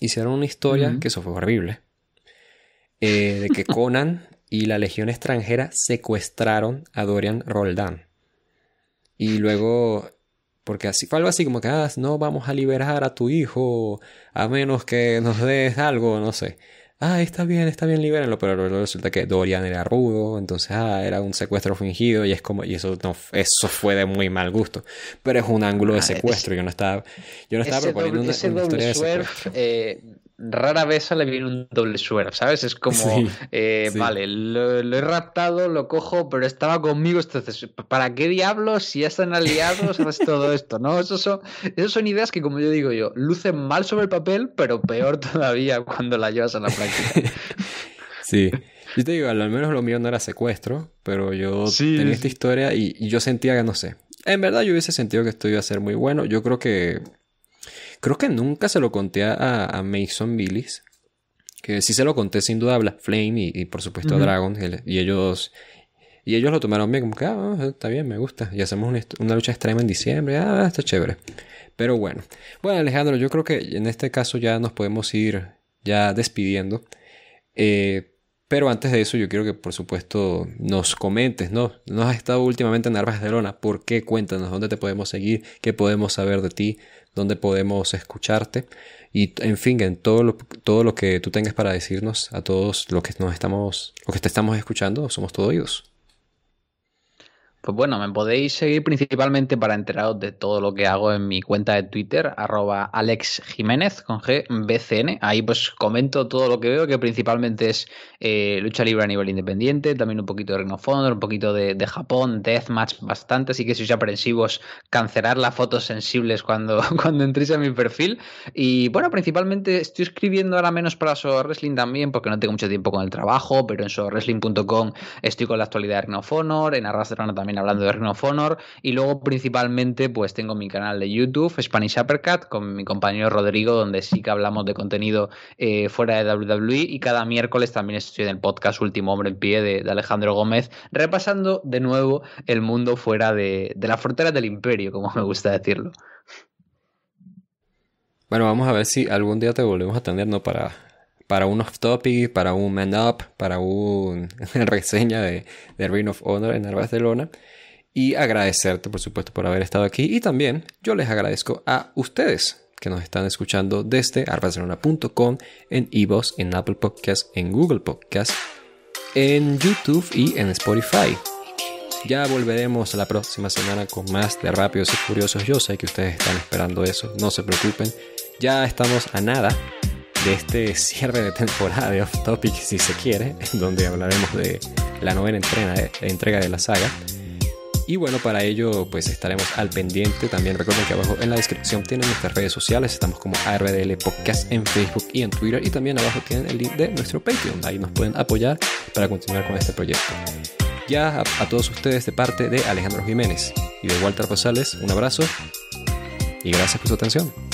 hicieron una historia, que eso fue horrible, eh, de que Conan y la Legión extranjera secuestraron a Dorian Roldán. Y luego, porque así fue algo así como que, ah, no vamos a liberar a tu hijo a menos que nos des algo, no sé ah, está bien, está bien, libérenlo, pero luego resulta que Dorian era rudo, entonces, ah, era un secuestro fingido y es como, y eso no, eso fue de muy mal gusto, pero es un ángulo de ah, secuestro, yo no estaba, yo no estaba proponiendo una, historia de secuestro. Eh, rara vez sale bien un doble suero, ¿sabes? Es como, eh, vale, lo, he raptado, lo cojo, pero estaba conmigo, entonces, ¿para qué diablos si ya están aliados sabes todo esto, no? Esas son, esos son ideas que, como yo digo yo, lucen mal sobre el papel, pero peor todavía cuando la llevas a la práctica. Sí. Yo te digo, al menos lo mío no era secuestro, pero yo tenía esta historia y yo sentía que, no sé, en verdad yo hubiese sentido que esto iba a ser muy bueno. Yo creo que Creo que nunca se lo conté a, Mason Billis. Que sí se lo conté sin duda a Flame y, por supuesto a Dragon. y ellos. Y ellos lo tomaron bien, como que, ah, está bien, me gusta. Y hacemos una, lucha extrema en diciembre, ah, está chévere. Pero bueno. Bueno, Alejandro, yo creo que en este caso ya nos podemos ir ya despidiendo. Eh, pero antes de eso, yo quiero que por supuesto nos comentes, ¿no? Nos has estado últimamente en Barcelona? de Lona. ¿Por qué? Cuéntanos, ¿dónde te podemos seguir? ¿Qué podemos saber de ti? donde podemos escucharte y en fin, en todo lo, todo lo que tú tengas para decirnos a todos los que nos estamos, los que te estamos escuchando, somos todos oídos. Pues bueno, me podéis seguir principalmente para enteraros de todo lo que hago en mi cuenta de Twitter, arroba Alex Jiménez con GBCN, Ahí pues comento todo lo que veo, que principalmente es eh, lucha libre a nivel independiente, también un poquito de of Honor, un poquito de, de Japón, Deathmatch bastante, así que si sois aprensivos, cancelar las fotos sensibles cuando, cuando entréis a mi perfil. Y bueno, principalmente estoy escribiendo ahora menos para Soul Wrestling también, porque no tengo mucho tiempo con el trabajo, pero en Wrestling.com estoy con la actualidad de of Honor, en Arrastrano también hablando de Ring of Honor. Y luego, principalmente, pues tengo mi canal de YouTube, Spanish Uppercut, con mi compañero Rodrigo, donde sí que hablamos de contenido eh, fuera de WWE. Y cada miércoles también estoy en el podcast Último Hombre en Pie de, Alejandro Gómez, repasando de nuevo el mundo fuera de, las fronteras del imperio, como me gusta decirlo. Bueno, vamos a ver si algún día te volvemos a atender ¿no? Para para un off-topic, para un man-up, para una reseña de, de Ring of Honor en el Barcelona. Y agradecerte, por supuesto, por haber estado aquí. Y también yo les agradezco a ustedes que nos están escuchando desde arbarcelona.com, en iVoox, en Apple Podcast, en Google Podcast, en YouTube y en Spotify. Ya volveremos la próxima semana con más de Rápidos y Curiosos... Yo sé que ustedes están esperando eso, no se preocupen. Ya estamos a nada de este cierre de temporada de Off Topic, si se quiere, donde hablaremos de la novena eh, entrega de la saga. Y bueno, para ello pues estaremos al pendiente. También recuerden que abajo en la descripción tienen nuestras redes sociales. Estamos como ARDL Podcast en Facebook y en Twitter. Y también abajo tienen el link de nuestro Patreon. Ahí nos pueden apoyar para continuar con este proyecto. Ya a, a todos ustedes de parte de Alejandro Jiménez y de Walter Rosales, un abrazo y gracias por su atención.